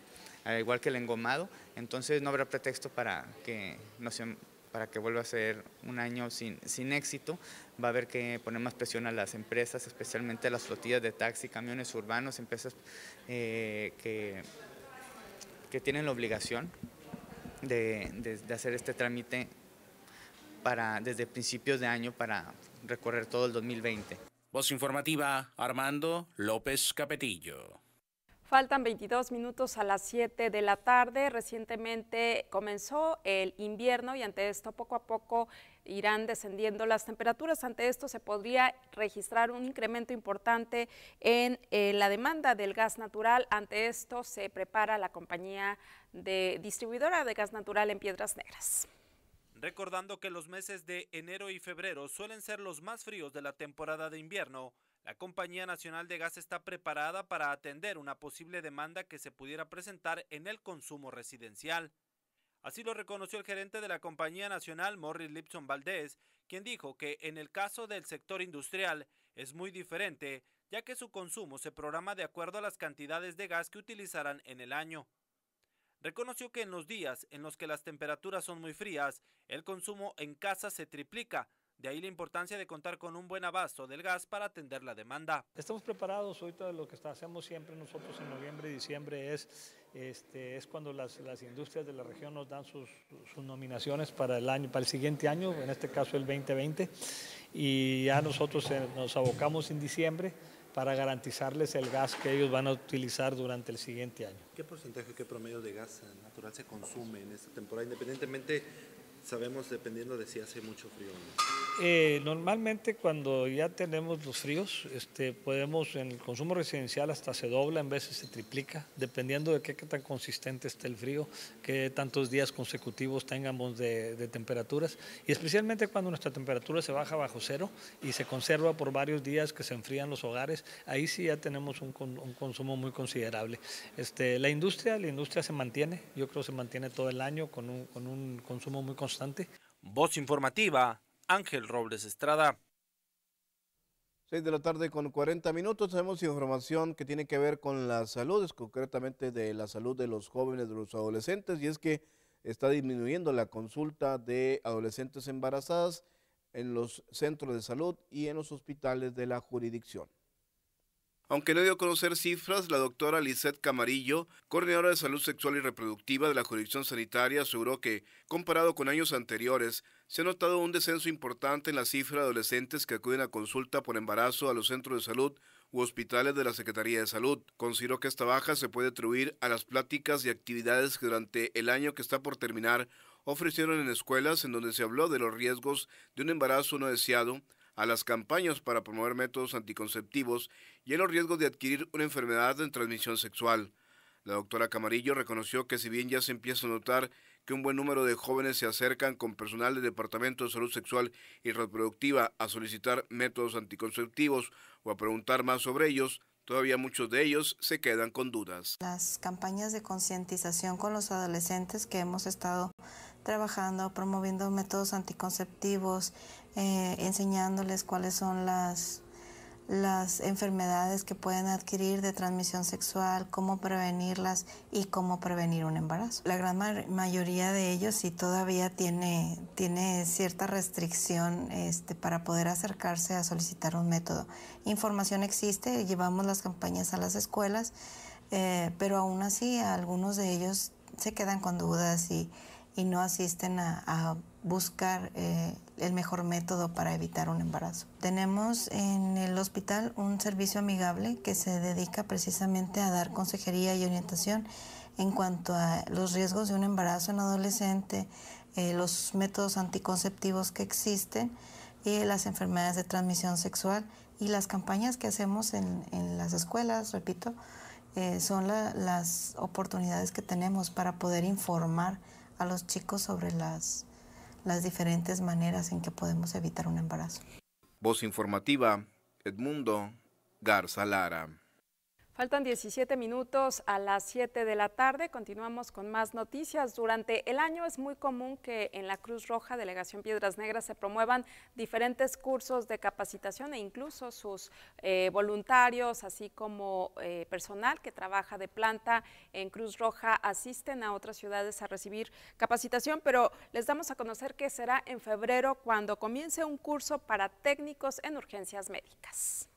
al igual que el engomado, entonces no habrá pretexto para que no para que vuelva a ser un año sin, sin, éxito. Va a haber que poner más presión a las empresas, especialmente a las flotillas de taxi, camiones urbanos, empresas eh, que que tienen la obligación de, hacer este trámite para, desde principios de año para recorrer todo el 2020. Voz informativa, Armando López Capetillo. Faltan 22 minutos a las 7 de la tarde. Recientemente comenzó el invierno y ante esto poco a poco irán descendiendo las temperaturas. Ante esto se podría registrar un incremento importante en eh, la demanda del gas natural. Ante esto se prepara la compañía de distribuidora de gas natural en Piedras Negras. Recordando que los meses de enero y febrero suelen ser los más fríos de la temporada de invierno, la Compañía Nacional de Gas está preparada para atender una posible demanda que se pudiera presentar en el consumo residencial. Así lo reconoció el gerente de la Compañía Nacional, Morris Lipson Valdés, quien dijo que en el caso del sector industrial es muy diferente, ya que su consumo se programa de acuerdo a las cantidades de gas que utilizarán en el año. Reconoció que en los días en los que las temperaturas son muy frías, el consumo en casa se triplica, de ahí la importancia de contar con un buen abasto del gas para atender la demanda. Estamos preparados, ahorita lo que hacemos siempre nosotros en noviembre y diciembre es, este, es cuando las, las industrias de la región nos dan sus, nominaciones para el, año, para el siguiente año, en este caso el 2020, y ya nosotros eh, nos abocamos en diciembre para garantizarles el gas que ellos van a utilizar durante el siguiente año. ¿Qué porcentaje, qué promedio de gas natural se consume en esta temporada, independientemente sabemos dependiendo de si hace mucho frío eh, normalmente cuando ya tenemos los fríos, este, podemos, en el consumo residencial hasta se dobla, en veces se triplica, dependiendo de qué, tan consistente esté el frío, qué tantos días consecutivos tengamos de, temperaturas, y especialmente cuando nuestra temperatura se baja bajo cero y se conserva por varios días que se enfrían los hogares, ahí sí ya tenemos un, consumo muy considerable. Este, la industria, la industria se mantiene, yo creo se mantiene todo el año con un, consumo muy considerable Voz informativa, Ángel Robles Estrada. 6 de la tarde con 40 minutos tenemos información que tiene que ver con la salud, concretamente de la salud de los jóvenes, de los adolescentes, y es que está disminuyendo la consulta de adolescentes embarazadas en los centros de salud y en los hospitales de la jurisdicción. Aunque no dio a conocer cifras, la doctora Lisette Camarillo, coordinadora de salud sexual y reproductiva de la jurisdicción sanitaria, aseguró que, comparado con años anteriores, se ha notado un descenso importante en la cifra de adolescentes que acuden a consulta por embarazo a los centros de salud u hospitales de la Secretaría de Salud. Consideró que esta baja se puede atribuir a las pláticas y actividades que durante el año que está por terminar ofrecieron en escuelas en donde se habló de los riesgos de un embarazo no deseado, a las campañas para promover métodos anticonceptivos y en los riesgos de adquirir una enfermedad en transmisión sexual. La doctora Camarillo reconoció que si bien ya se empieza a notar que un buen número de jóvenes se acercan con personal del Departamento de Salud Sexual y Reproductiva a solicitar métodos anticonceptivos o a preguntar más sobre ellos, Todavía muchos de ellos se quedan con dudas. Las campañas de concientización con los adolescentes que hemos estado trabajando, promoviendo métodos anticonceptivos, eh, enseñándoles cuáles son las, las enfermedades que pueden adquirir de transmisión sexual, cómo prevenirlas y cómo prevenir un embarazo. La gran mayoría de ellos sí todavía tiene, tiene cierta restricción este, para poder acercarse a solicitar un método. Información existe, llevamos las campañas a las escuelas, eh, pero aún así algunos de ellos se quedan con dudas y y no asisten a, buscar eh, el mejor método para evitar un embarazo. Tenemos en el hospital un servicio amigable que se dedica precisamente a dar consejería y orientación en cuanto a los riesgos de un embarazo en adolescente, eh, los métodos anticonceptivos que existen y las enfermedades de transmisión sexual y las campañas que hacemos en, las escuelas, repito, eh, son las oportunidades que tenemos para poder informar a los chicos sobre las, diferentes maneras en que podemos evitar un embarazo. Voz informativa, Edmundo Garza Lara. Faltan 17 minutos a las 7 de la tarde. Continuamos con más noticias. Durante el año es muy común que en la Cruz Roja Delegación Piedras Negras se promuevan diferentes cursos de capacitación e incluso sus eh, voluntarios, así como eh, personal que trabaja de planta en Cruz Roja, asisten a otras ciudades a recibir capacitación, pero les damos a conocer que será en febrero cuando comience un curso para técnicos en urgencias médicas.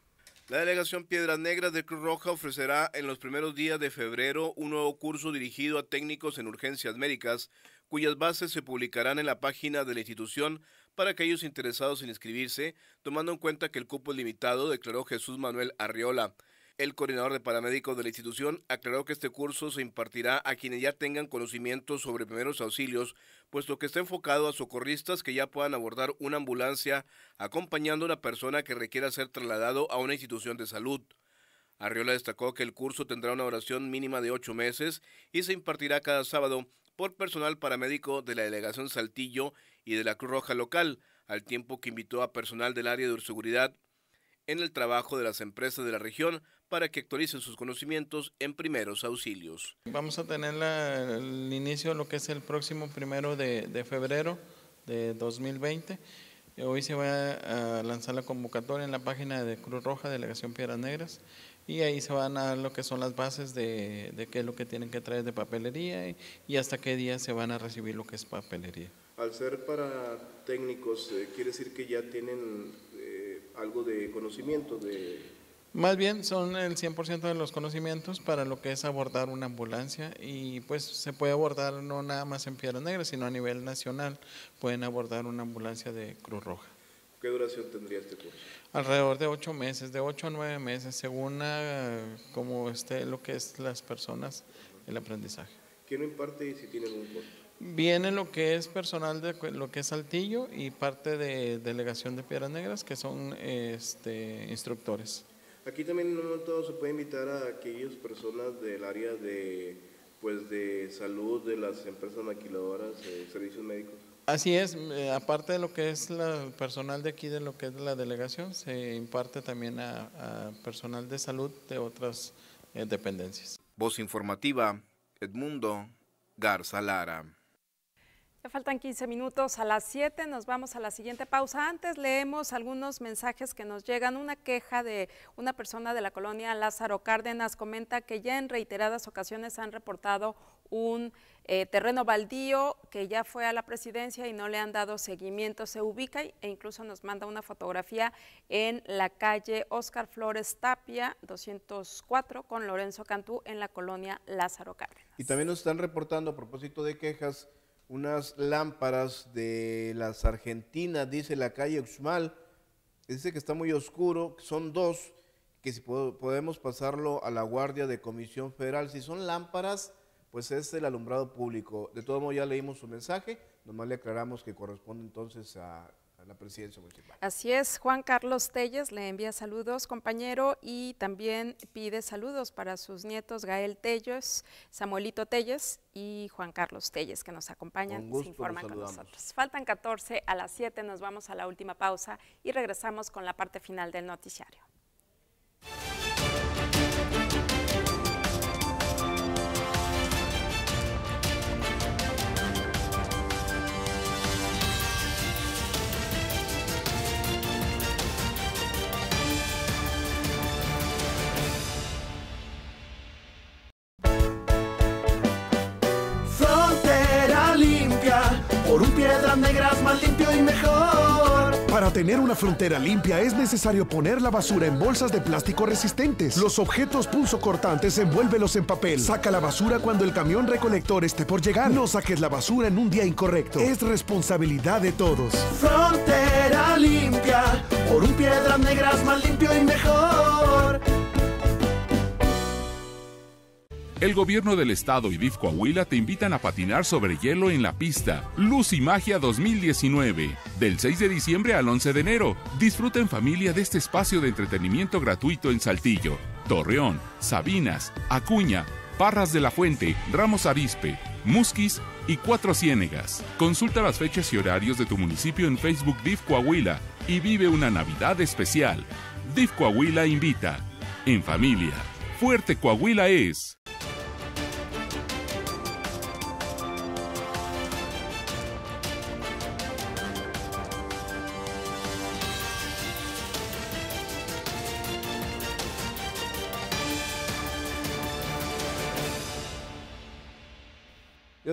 La delegación Piedras Negras de Cruz Roja ofrecerá en los primeros días de febrero un nuevo curso dirigido a técnicos en urgencias médicas, cuyas bases se publicarán en la página de la institución para aquellos interesados en inscribirse, tomando en cuenta que el cupo es limitado, declaró Jesús Manuel Arriola. El coordinador de paramédicos de la institución aclaró que este curso se impartirá a quienes ya tengan conocimiento sobre primeros auxilios, puesto que está enfocado a socorristas que ya puedan abordar una ambulancia acompañando a una persona que requiera ser trasladado a una institución de salud. Arriola destacó que el curso tendrá una duración mínima de ocho meses y se impartirá cada sábado por personal paramédico de la delegación Saltillo y de la Cruz Roja local, al tiempo que invitó a personal del área de seguridad en el trabajo de las empresas de la región para que actualicen sus conocimientos en primeros auxilios. Vamos a tener el inicio de lo que es el próximo primero de, febrero de 2020. Hoy se va a lanzar la convocatoria en la página de Cruz Roja, Delegación Piedras Negras, y ahí se van a dar lo que son las bases de, de qué es lo que tienen que traer de papelería y, y, hasta qué día se van a recibir lo que es papelería. Al ser para técnicos, eh, quiere decir que ya tienen eh, algo de conocimiento de más bien son el 100% de los conocimientos para lo que es abordar una ambulancia y pues se puede abordar no nada más en Piedras Negras, sino a nivel nacional pueden abordar una ambulancia de Cruz Roja. ¿Qué duración tendría este curso? Alrededor de ocho meses, de ocho a nueve meses, según ah, como esté lo que es las personas, el aprendizaje. ¿Quién lo imparte y si tiene algún costo? Viene lo que es personal de lo que es Saltillo y parte de delegación de Piedras Negras, que son este, instructores. Aquí también en un se puede invitar a aquellas personas del área de, pues de salud, de las empresas maquiladoras, eh, servicios médicos. Así es, eh, aparte de lo que es el personal de aquí, de lo que es la delegación, se imparte también a, personal de salud de otras eh, dependencias. Voz informativa, Edmundo Garza Lara. Ya faltan 15 minutos a las 7, nos vamos a la siguiente pausa. Antes leemos algunos mensajes que nos llegan. Una queja de una persona de la colonia Lázaro Cárdenas comenta que ya en reiteradas ocasiones han reportado un eh, terreno baldío que ya fue a la presidencia y no le han dado seguimiento. Se ubica e incluso nos manda una fotografía en la calle Oscar Flores Tapia 204 con Lorenzo Cantú en la colonia Lázaro Cárdenas. Y también nos están reportando a propósito de quejas unas lámparas de las Argentinas, dice la calle Uxmal. Dice que está muy oscuro, son dos, que si podemos pasarlo a la guardia de Comisión Federal. Si son lámparas, pues es el alumbrado público. De todo modo, ya leímos su mensaje, nomás le aclaramos que corresponde entonces a presidencia Así es, Juan Carlos Telles le envía saludos, compañero, y también pide saludos para sus nietos Gael Telles, Samuelito Telles y Juan Carlos Telles, que nos acompañan, se informan con nosotros. Faltan 14 a las 7, nos vamos a la última pausa y regresamos con la parte final del noticiario. tener una frontera limpia es necesario poner la basura en bolsas de plástico resistentes. Los objetos cortantes envuélvelos en papel. Saca la basura cuando el camión recolector esté por llegar. No saques la basura en un día incorrecto. Es responsabilidad de todos. Frontera limpia, por un piedras negras más limpio y mejor. El gobierno del estado y DIF Coahuila te invitan a patinar sobre hielo en la pista Luz y Magia 2019, del 6 de diciembre al 11 de enero. Disfruta en familia de este espacio de entretenimiento gratuito en Saltillo, Torreón, Sabinas, Acuña, Parras de la Fuente, Ramos Arispe, Musquis y Cuatro Ciénegas. Consulta las fechas y horarios de tu municipio en Facebook DIF Coahuila y vive una Navidad especial. DIF Coahuila invita. En familia. Fuerte Coahuila es.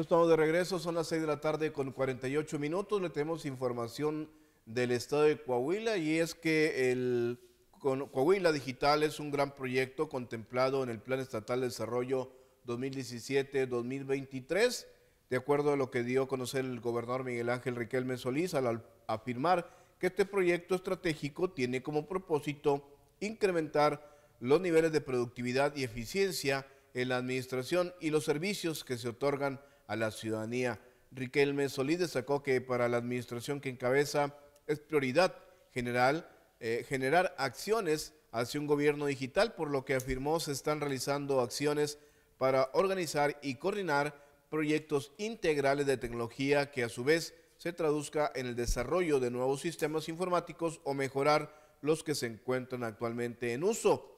estamos de regreso, son las 6 de la tarde con 48 minutos. Le tenemos información del estado de Coahuila y es que el Coahuila Digital es un gran proyecto contemplado en el Plan Estatal de Desarrollo 2017-2023, de acuerdo a lo que dio a conocer el gobernador Miguel Ángel Riquelme Solís al afirmar que este proyecto estratégico tiene como propósito incrementar los niveles de productividad y eficiencia en la administración y los servicios que se otorgan a la ciudadanía. Riquelme Solís destacó que para la administración que encabeza es prioridad general eh, generar acciones hacia un gobierno digital, por lo que afirmó se están realizando acciones para organizar y coordinar proyectos integrales de tecnología que a su vez se traduzca en el desarrollo de nuevos sistemas informáticos o mejorar los que se encuentran actualmente en uso.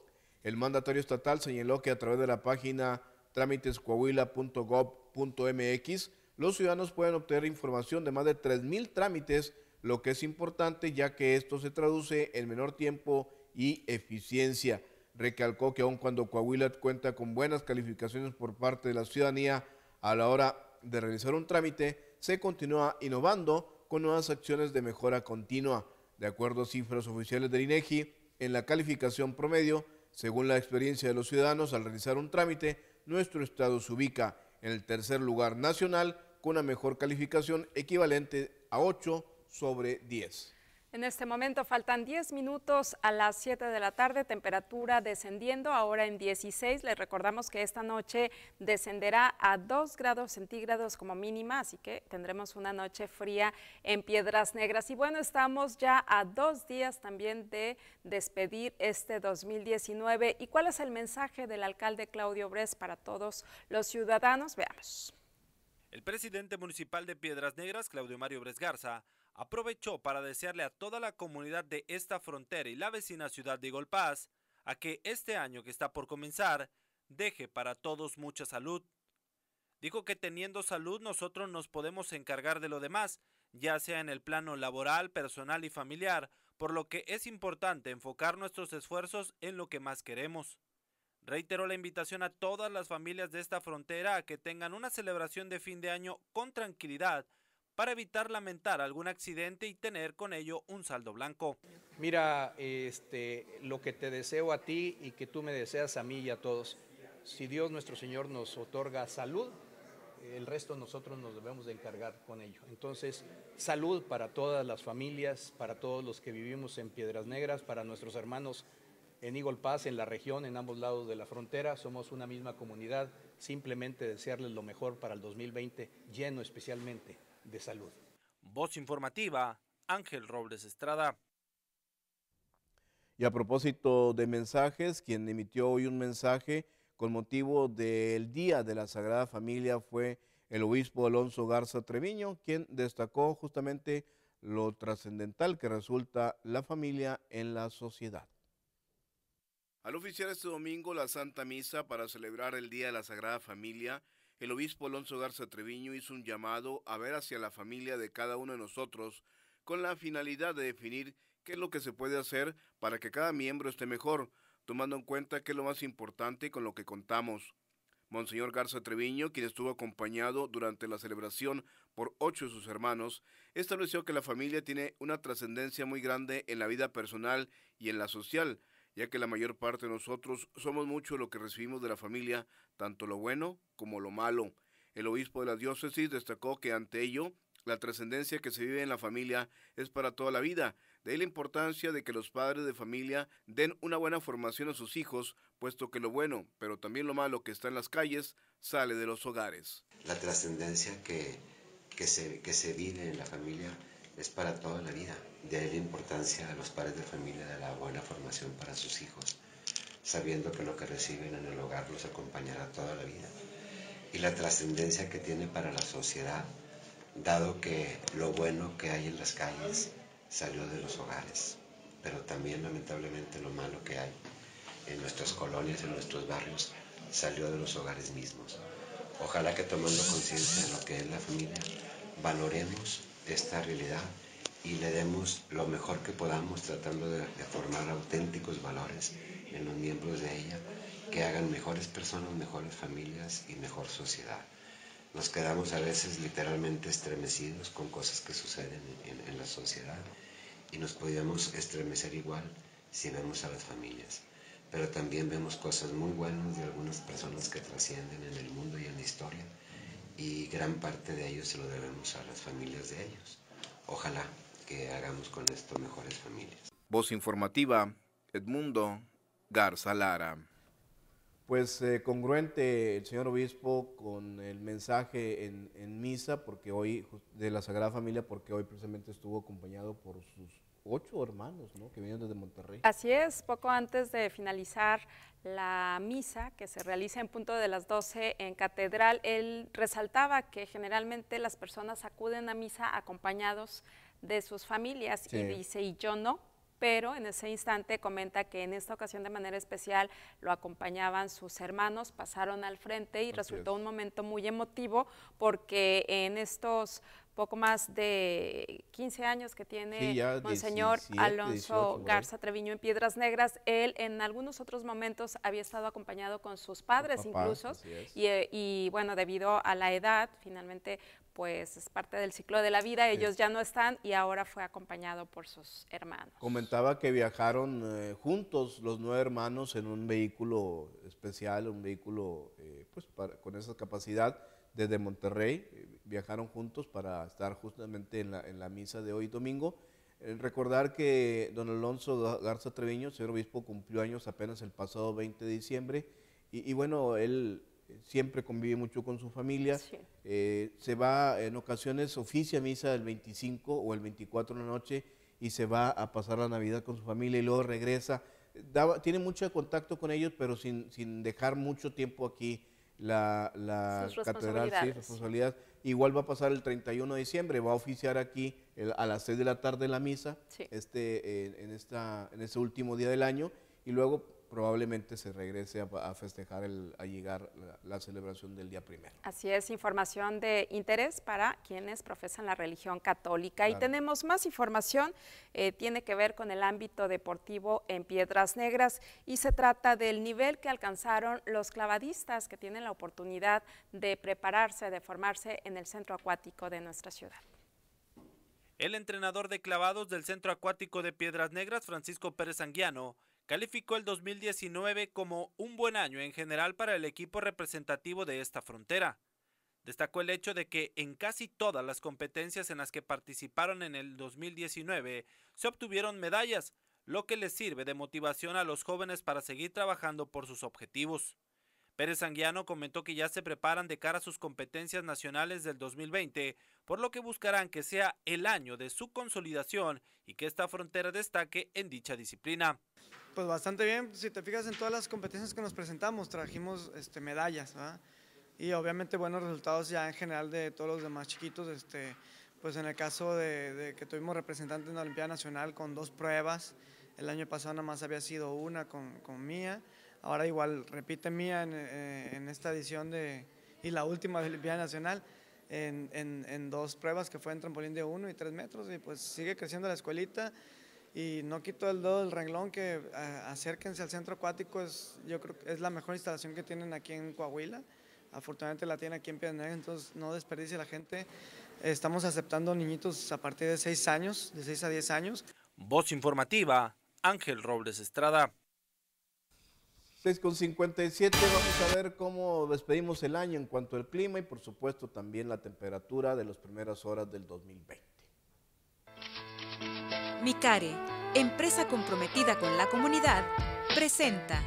El mandatario estatal señaló que a través de la página trámitescoahuila.gov Mx los ciudadanos pueden obtener información de más de 3.000 trámites, lo que es importante ya que esto se traduce en menor tiempo y eficiencia. Recalcó que aun cuando Coahuila cuenta con buenas calificaciones por parte de la ciudadanía a la hora de realizar un trámite, se continúa innovando con nuevas acciones de mejora continua. De acuerdo a cifras oficiales del INEGI, e en la calificación promedio, según la experiencia de los ciudadanos al realizar un trámite, nuestro estado se ubica en el tercer lugar nacional con una mejor calificación equivalente a 8 sobre 10. En este momento faltan 10 minutos a las 7 de la tarde, temperatura descendiendo ahora en 16. Les recordamos que esta noche descenderá a 2 grados centígrados como mínima, así que tendremos una noche fría en Piedras Negras. Y bueno, estamos ya a dos días también de despedir este 2019. ¿Y cuál es el mensaje del alcalde Claudio Bres para todos los ciudadanos? Veamos. El presidente municipal de Piedras Negras, Claudio Mario Bres Garza, aprovechó para desearle a toda la comunidad de esta frontera y la vecina ciudad de Igolpaz a que este año que está por comenzar deje para todos mucha salud. Dijo que teniendo salud nosotros nos podemos encargar de lo demás, ya sea en el plano laboral, personal y familiar, por lo que es importante enfocar nuestros esfuerzos en lo que más queremos. Reiteró la invitación a todas las familias de esta frontera a que tengan una celebración de fin de año con tranquilidad para evitar lamentar algún accidente y tener con ello un saldo blanco. Mira, este, lo que te deseo a ti y que tú me deseas a mí y a todos, si Dios nuestro Señor nos otorga salud, el resto nosotros nos debemos de encargar con ello. Entonces, salud para todas las familias, para todos los que vivimos en Piedras Negras, para nuestros hermanos en Eagle Paz, en la región, en ambos lados de la frontera. Somos una misma comunidad. Simplemente desearles lo mejor para el 2020, lleno especialmente de salud. Voz informativa, Ángel Robles Estrada. Y a propósito de mensajes, quien emitió hoy un mensaje con motivo del Día de la Sagrada Familia fue el obispo Alonso Garza Treviño, quien destacó justamente lo trascendental que resulta la familia en la sociedad. Al oficiar este domingo la Santa Misa para celebrar el Día de la Sagrada Familia, el obispo Alonso Garza Treviño hizo un llamado a ver hacia la familia de cada uno de nosotros con la finalidad de definir qué es lo que se puede hacer para que cada miembro esté mejor, tomando en cuenta qué es lo más importante con lo que contamos. Monseñor Garza Treviño, quien estuvo acompañado durante la celebración por ocho de sus hermanos, estableció que la familia tiene una trascendencia muy grande en la vida personal y en la social, ya que la mayor parte de nosotros somos mucho lo que recibimos de la familia, tanto lo bueno como lo malo. El obispo de la diócesis destacó que ante ello, la trascendencia que se vive en la familia es para toda la vida, de ahí la importancia de que los padres de familia den una buena formación a sus hijos, puesto que lo bueno, pero también lo malo que está en las calles, sale de los hogares. La trascendencia que, que, se, que se vive en la familia es para toda la vida. De ahí la importancia de los padres de familia de la buena formación para sus hijos, sabiendo que lo que reciben en el hogar los acompañará toda la vida. Y la trascendencia que tiene para la sociedad, dado que lo bueno que hay en las calles salió de los hogares, pero también lamentablemente lo malo que hay en nuestras colonias, en nuestros barrios, salió de los hogares mismos. Ojalá que tomando conciencia de lo que es la familia, valoremos esta realidad y le demos lo mejor que podamos tratando de, formar auténticos valores en los miembros de ella que hagan mejores personas, mejores familias y mejor sociedad. Nos quedamos a veces literalmente estremecidos con cosas que suceden en, la sociedad y nos podríamos estremecer igual si vemos a las familias. Pero también vemos cosas muy buenas de algunas personas que trascienden en el mundo y en la historia y gran parte de ello se lo debemos a las familias de ellos. Ojalá que hagamos con esto mejores familias. Voz informativa, Edmundo Garza Lara pues eh, congruente el señor obispo con el mensaje en, misa porque hoy de la Sagrada Familia porque hoy precisamente estuvo acompañado por sus ocho hermanos ¿no? que vienen desde Monterrey. Así es, poco antes de finalizar la misa que se realiza en punto de las 12 en catedral, él resaltaba que generalmente las personas acuden a misa acompañados de sus familias y dice, y yo no, pero en ese instante comenta que en esta ocasión de manera especial lo acompañaban sus hermanos, pasaron al frente y resultó un momento muy emotivo porque en estos poco más de 15 años que tiene el Monseñor Alonso Garza Treviño en Piedras Negras. Él en algunos otros momentos había estado acompañado con sus padres incluso. Eh, y, bueno, debido a la edad, finalmente pues es parte del ciclo de la vida, ellos ya no están y ahora fue acompañado por sus hermanos. Comentaba que viajaron eh, juntos los nueve hermanos en un vehículo especial, un vehículo eh, pues con esa capacidad desde Monterrey, eh, viajaron juntos para estar justamente en la, misa de hoy domingo. recordar que don Alonso Garza Treviño, señor obispo, cumplió años apenas el pasado 20 de diciembre y bueno, él siempre convive mucho con su familia. Eh, se va, en ocasiones oficia misa el 25 o el 24 de la noche y se va a pasar la Navidad con su familia y luego regresa. tiene mucho contacto con ellos, pero sin, dejar mucho tiempo aquí la, catedral, responsabilidad. Igual va a pasar el 31 de diciembre, va a oficiar aquí a las 6 de la tarde la misa, este, en, esta, en este último día del año, y luego probablemente se regrese a, festejar, a llegar la, celebración del día primero. Así es, información de interés para quienes profesan la religión católica. Y tenemos más información, eh, tiene que ver con el ámbito deportivo en Piedras Negras y se trata del nivel que alcanzaron los clavadistas que tienen la oportunidad de prepararse, de formarse en el centro acuático de nuestra ciudad. El entrenador de clavados del Centro Acuático de Piedras Negras, Francisco Pérez Anguiano, calificó el 2019 como un buen año en general para el equipo representativo de esta frontera. Destacó el hecho de que en casi todas las competencias en las que participaron en el 2019 se obtuvieron medallas, lo que les sirve de motivación a los jóvenes para seguir trabajando por sus objetivos. Pérez Anguiano comentó que ya se preparan de cara a sus competencias nacionales del 2020, por lo que buscarán que sea el año de su consolidación y que esta frontera destaque en dicha disciplina. Pues bastante bien, si te fijas en todas las competencias que nos presentamos, trajimos este, medallas, Y obviamente buenos resultados ya en general de todos los demás chiquitos, este, pues en el caso de, que tuvimos representantes en la Olimpiada Nacional con dos pruebas, el año pasado nada más había sido una con, con Mía, ahora igual repite Mía eh, en, esta edición de, y la última de la Olimpiada Nacional en, en, en, dos pruebas que fue en trampolín de uno y tres metros y pues sigue creciendo la escuelita y no quito el dedo del renglón que eh, acérquense al centro acuático, es, yo creo que es la mejor instalación que tienen aquí en Coahuila. Afortunadamente la tienen aquí en Piedras entonces no desperdicie la gente. Estamos aceptando niñitos a partir de 6 años, de 6 a 10 años. Voz informativa, Ángel Robles Estrada. 6 con 57, vamos a ver cómo despedimos el año en cuanto al clima y por supuesto también la temperatura de las primeras horas del 2020. Micare, empresa comprometida con la comunidad, presenta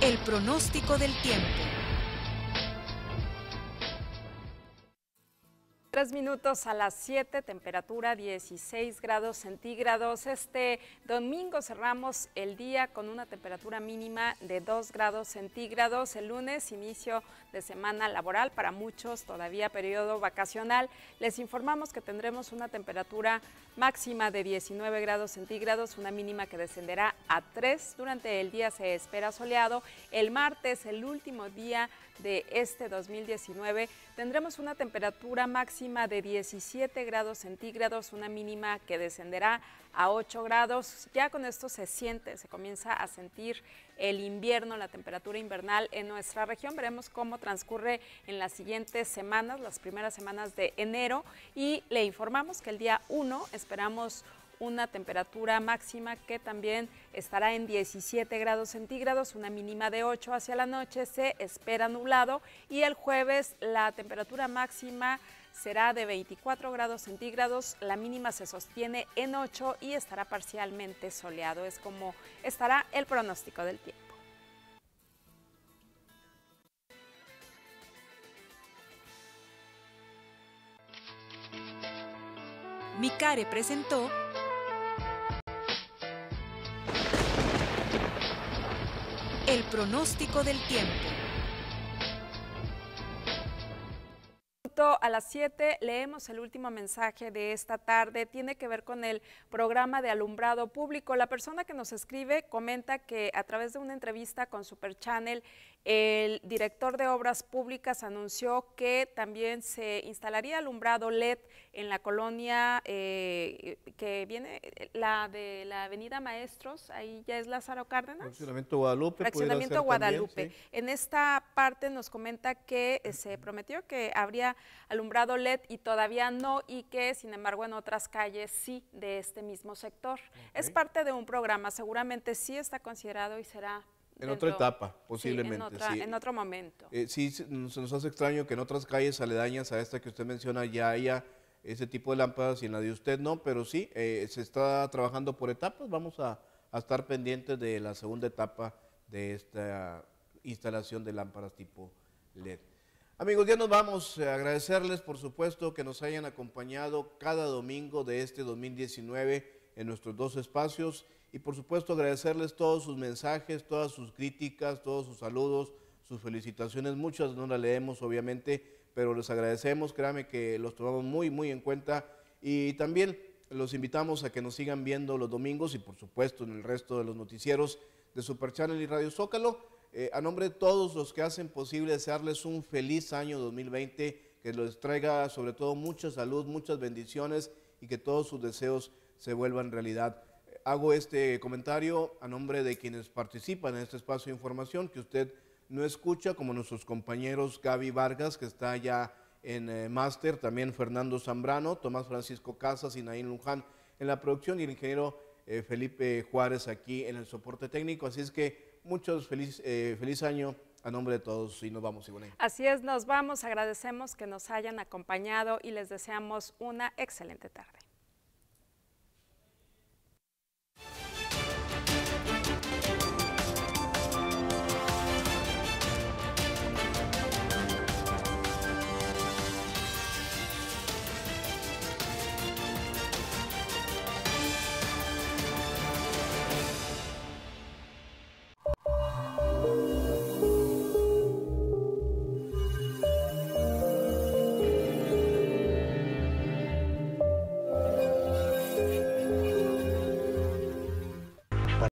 el pronóstico del tiempo. Tres minutos a las siete, temperatura 16 grados centígrados. Este domingo cerramos el día con una temperatura mínima de 2 grados centígrados. El lunes, inicio de semana laboral, para muchos todavía periodo vacacional. Les informamos que tendremos una temperatura máxima de 19 grados centígrados, una mínima que descenderá a 3. Durante el día se espera soleado. El martes, el último día de este 2019, Tendremos una temperatura máxima de 17 grados centígrados, una mínima que descenderá a 8 grados. Ya con esto se siente, se comienza a sentir el invierno, la temperatura invernal en nuestra región. Veremos cómo transcurre en las siguientes semanas, las primeras semanas de enero. Y le informamos que el día 1 esperamos una temperatura máxima que también estará en 17 grados centígrados, una mínima de 8 hacia la noche, se espera nublado y el jueves la temperatura máxima será de 24 grados centígrados, la mínima se sostiene en 8 y estará parcialmente soleado, es como estará el pronóstico del tiempo. Micare presentó El pronóstico del tiempo. A las 7 leemos el último mensaje de esta tarde. Tiene que ver con el programa de alumbrado público. La persona que nos escribe comenta que a través de una entrevista con Super Channel el director de Obras Públicas anunció que también se instalaría alumbrado LED en la colonia eh, que viene, la de la Avenida Maestros, ahí ya es Lázaro Cárdenas. Fraccionamiento Guadalupe. Fraccionamiento Guadalupe. En esta parte nos comenta que eh, se prometió que habría alumbrado LED y todavía no, y que sin embargo en otras calles sí de este mismo sector. Es parte de un programa, seguramente sí está considerado y será en otra etapa, posiblemente. Sí, en, otro momento. Eh, sí, se nos hace extraño que en otras calles aledañas a esta que usted menciona ya haya ese tipo de lámparas y en la de usted no, pero sí, eh, se está trabajando por etapas. Vamos a, a estar pendientes de la segunda etapa de esta instalación de lámparas tipo LED. Amigos, ya nos vamos. a Agradecerles, por supuesto, que nos hayan acompañado cada domingo de este 2019 en nuestros dos espacios y por supuesto agradecerles todos sus mensajes, todas sus críticas, todos sus saludos, sus felicitaciones. Muchas no las leemos obviamente, pero les agradecemos, créame que los tomamos muy, muy en cuenta y también los invitamos a que nos sigan viendo los domingos y por supuesto en el resto de los noticieros de Super Channel y Radio Zócalo. Eh, a nombre de todos los que hacen posible desearles un feliz año 2020, que les traiga sobre todo mucha salud, muchas bendiciones y que todos sus deseos se vuelvan realidad hago este comentario a nombre de quienes participan en este espacio de información que usted no escucha, como nuestros compañeros Gaby Vargas, que está ya en Master, eh, máster, también Fernando Zambrano, Tomás Francisco Casas y Naín Luján en la producción y el ingeniero eh, Felipe Juárez aquí en el soporte técnico. Así es que muchos feliz, eh, feliz año a nombre de todos y nos vamos, Ivonne. Así es, nos vamos. Agradecemos que nos hayan acompañado y les deseamos una excelente tarde.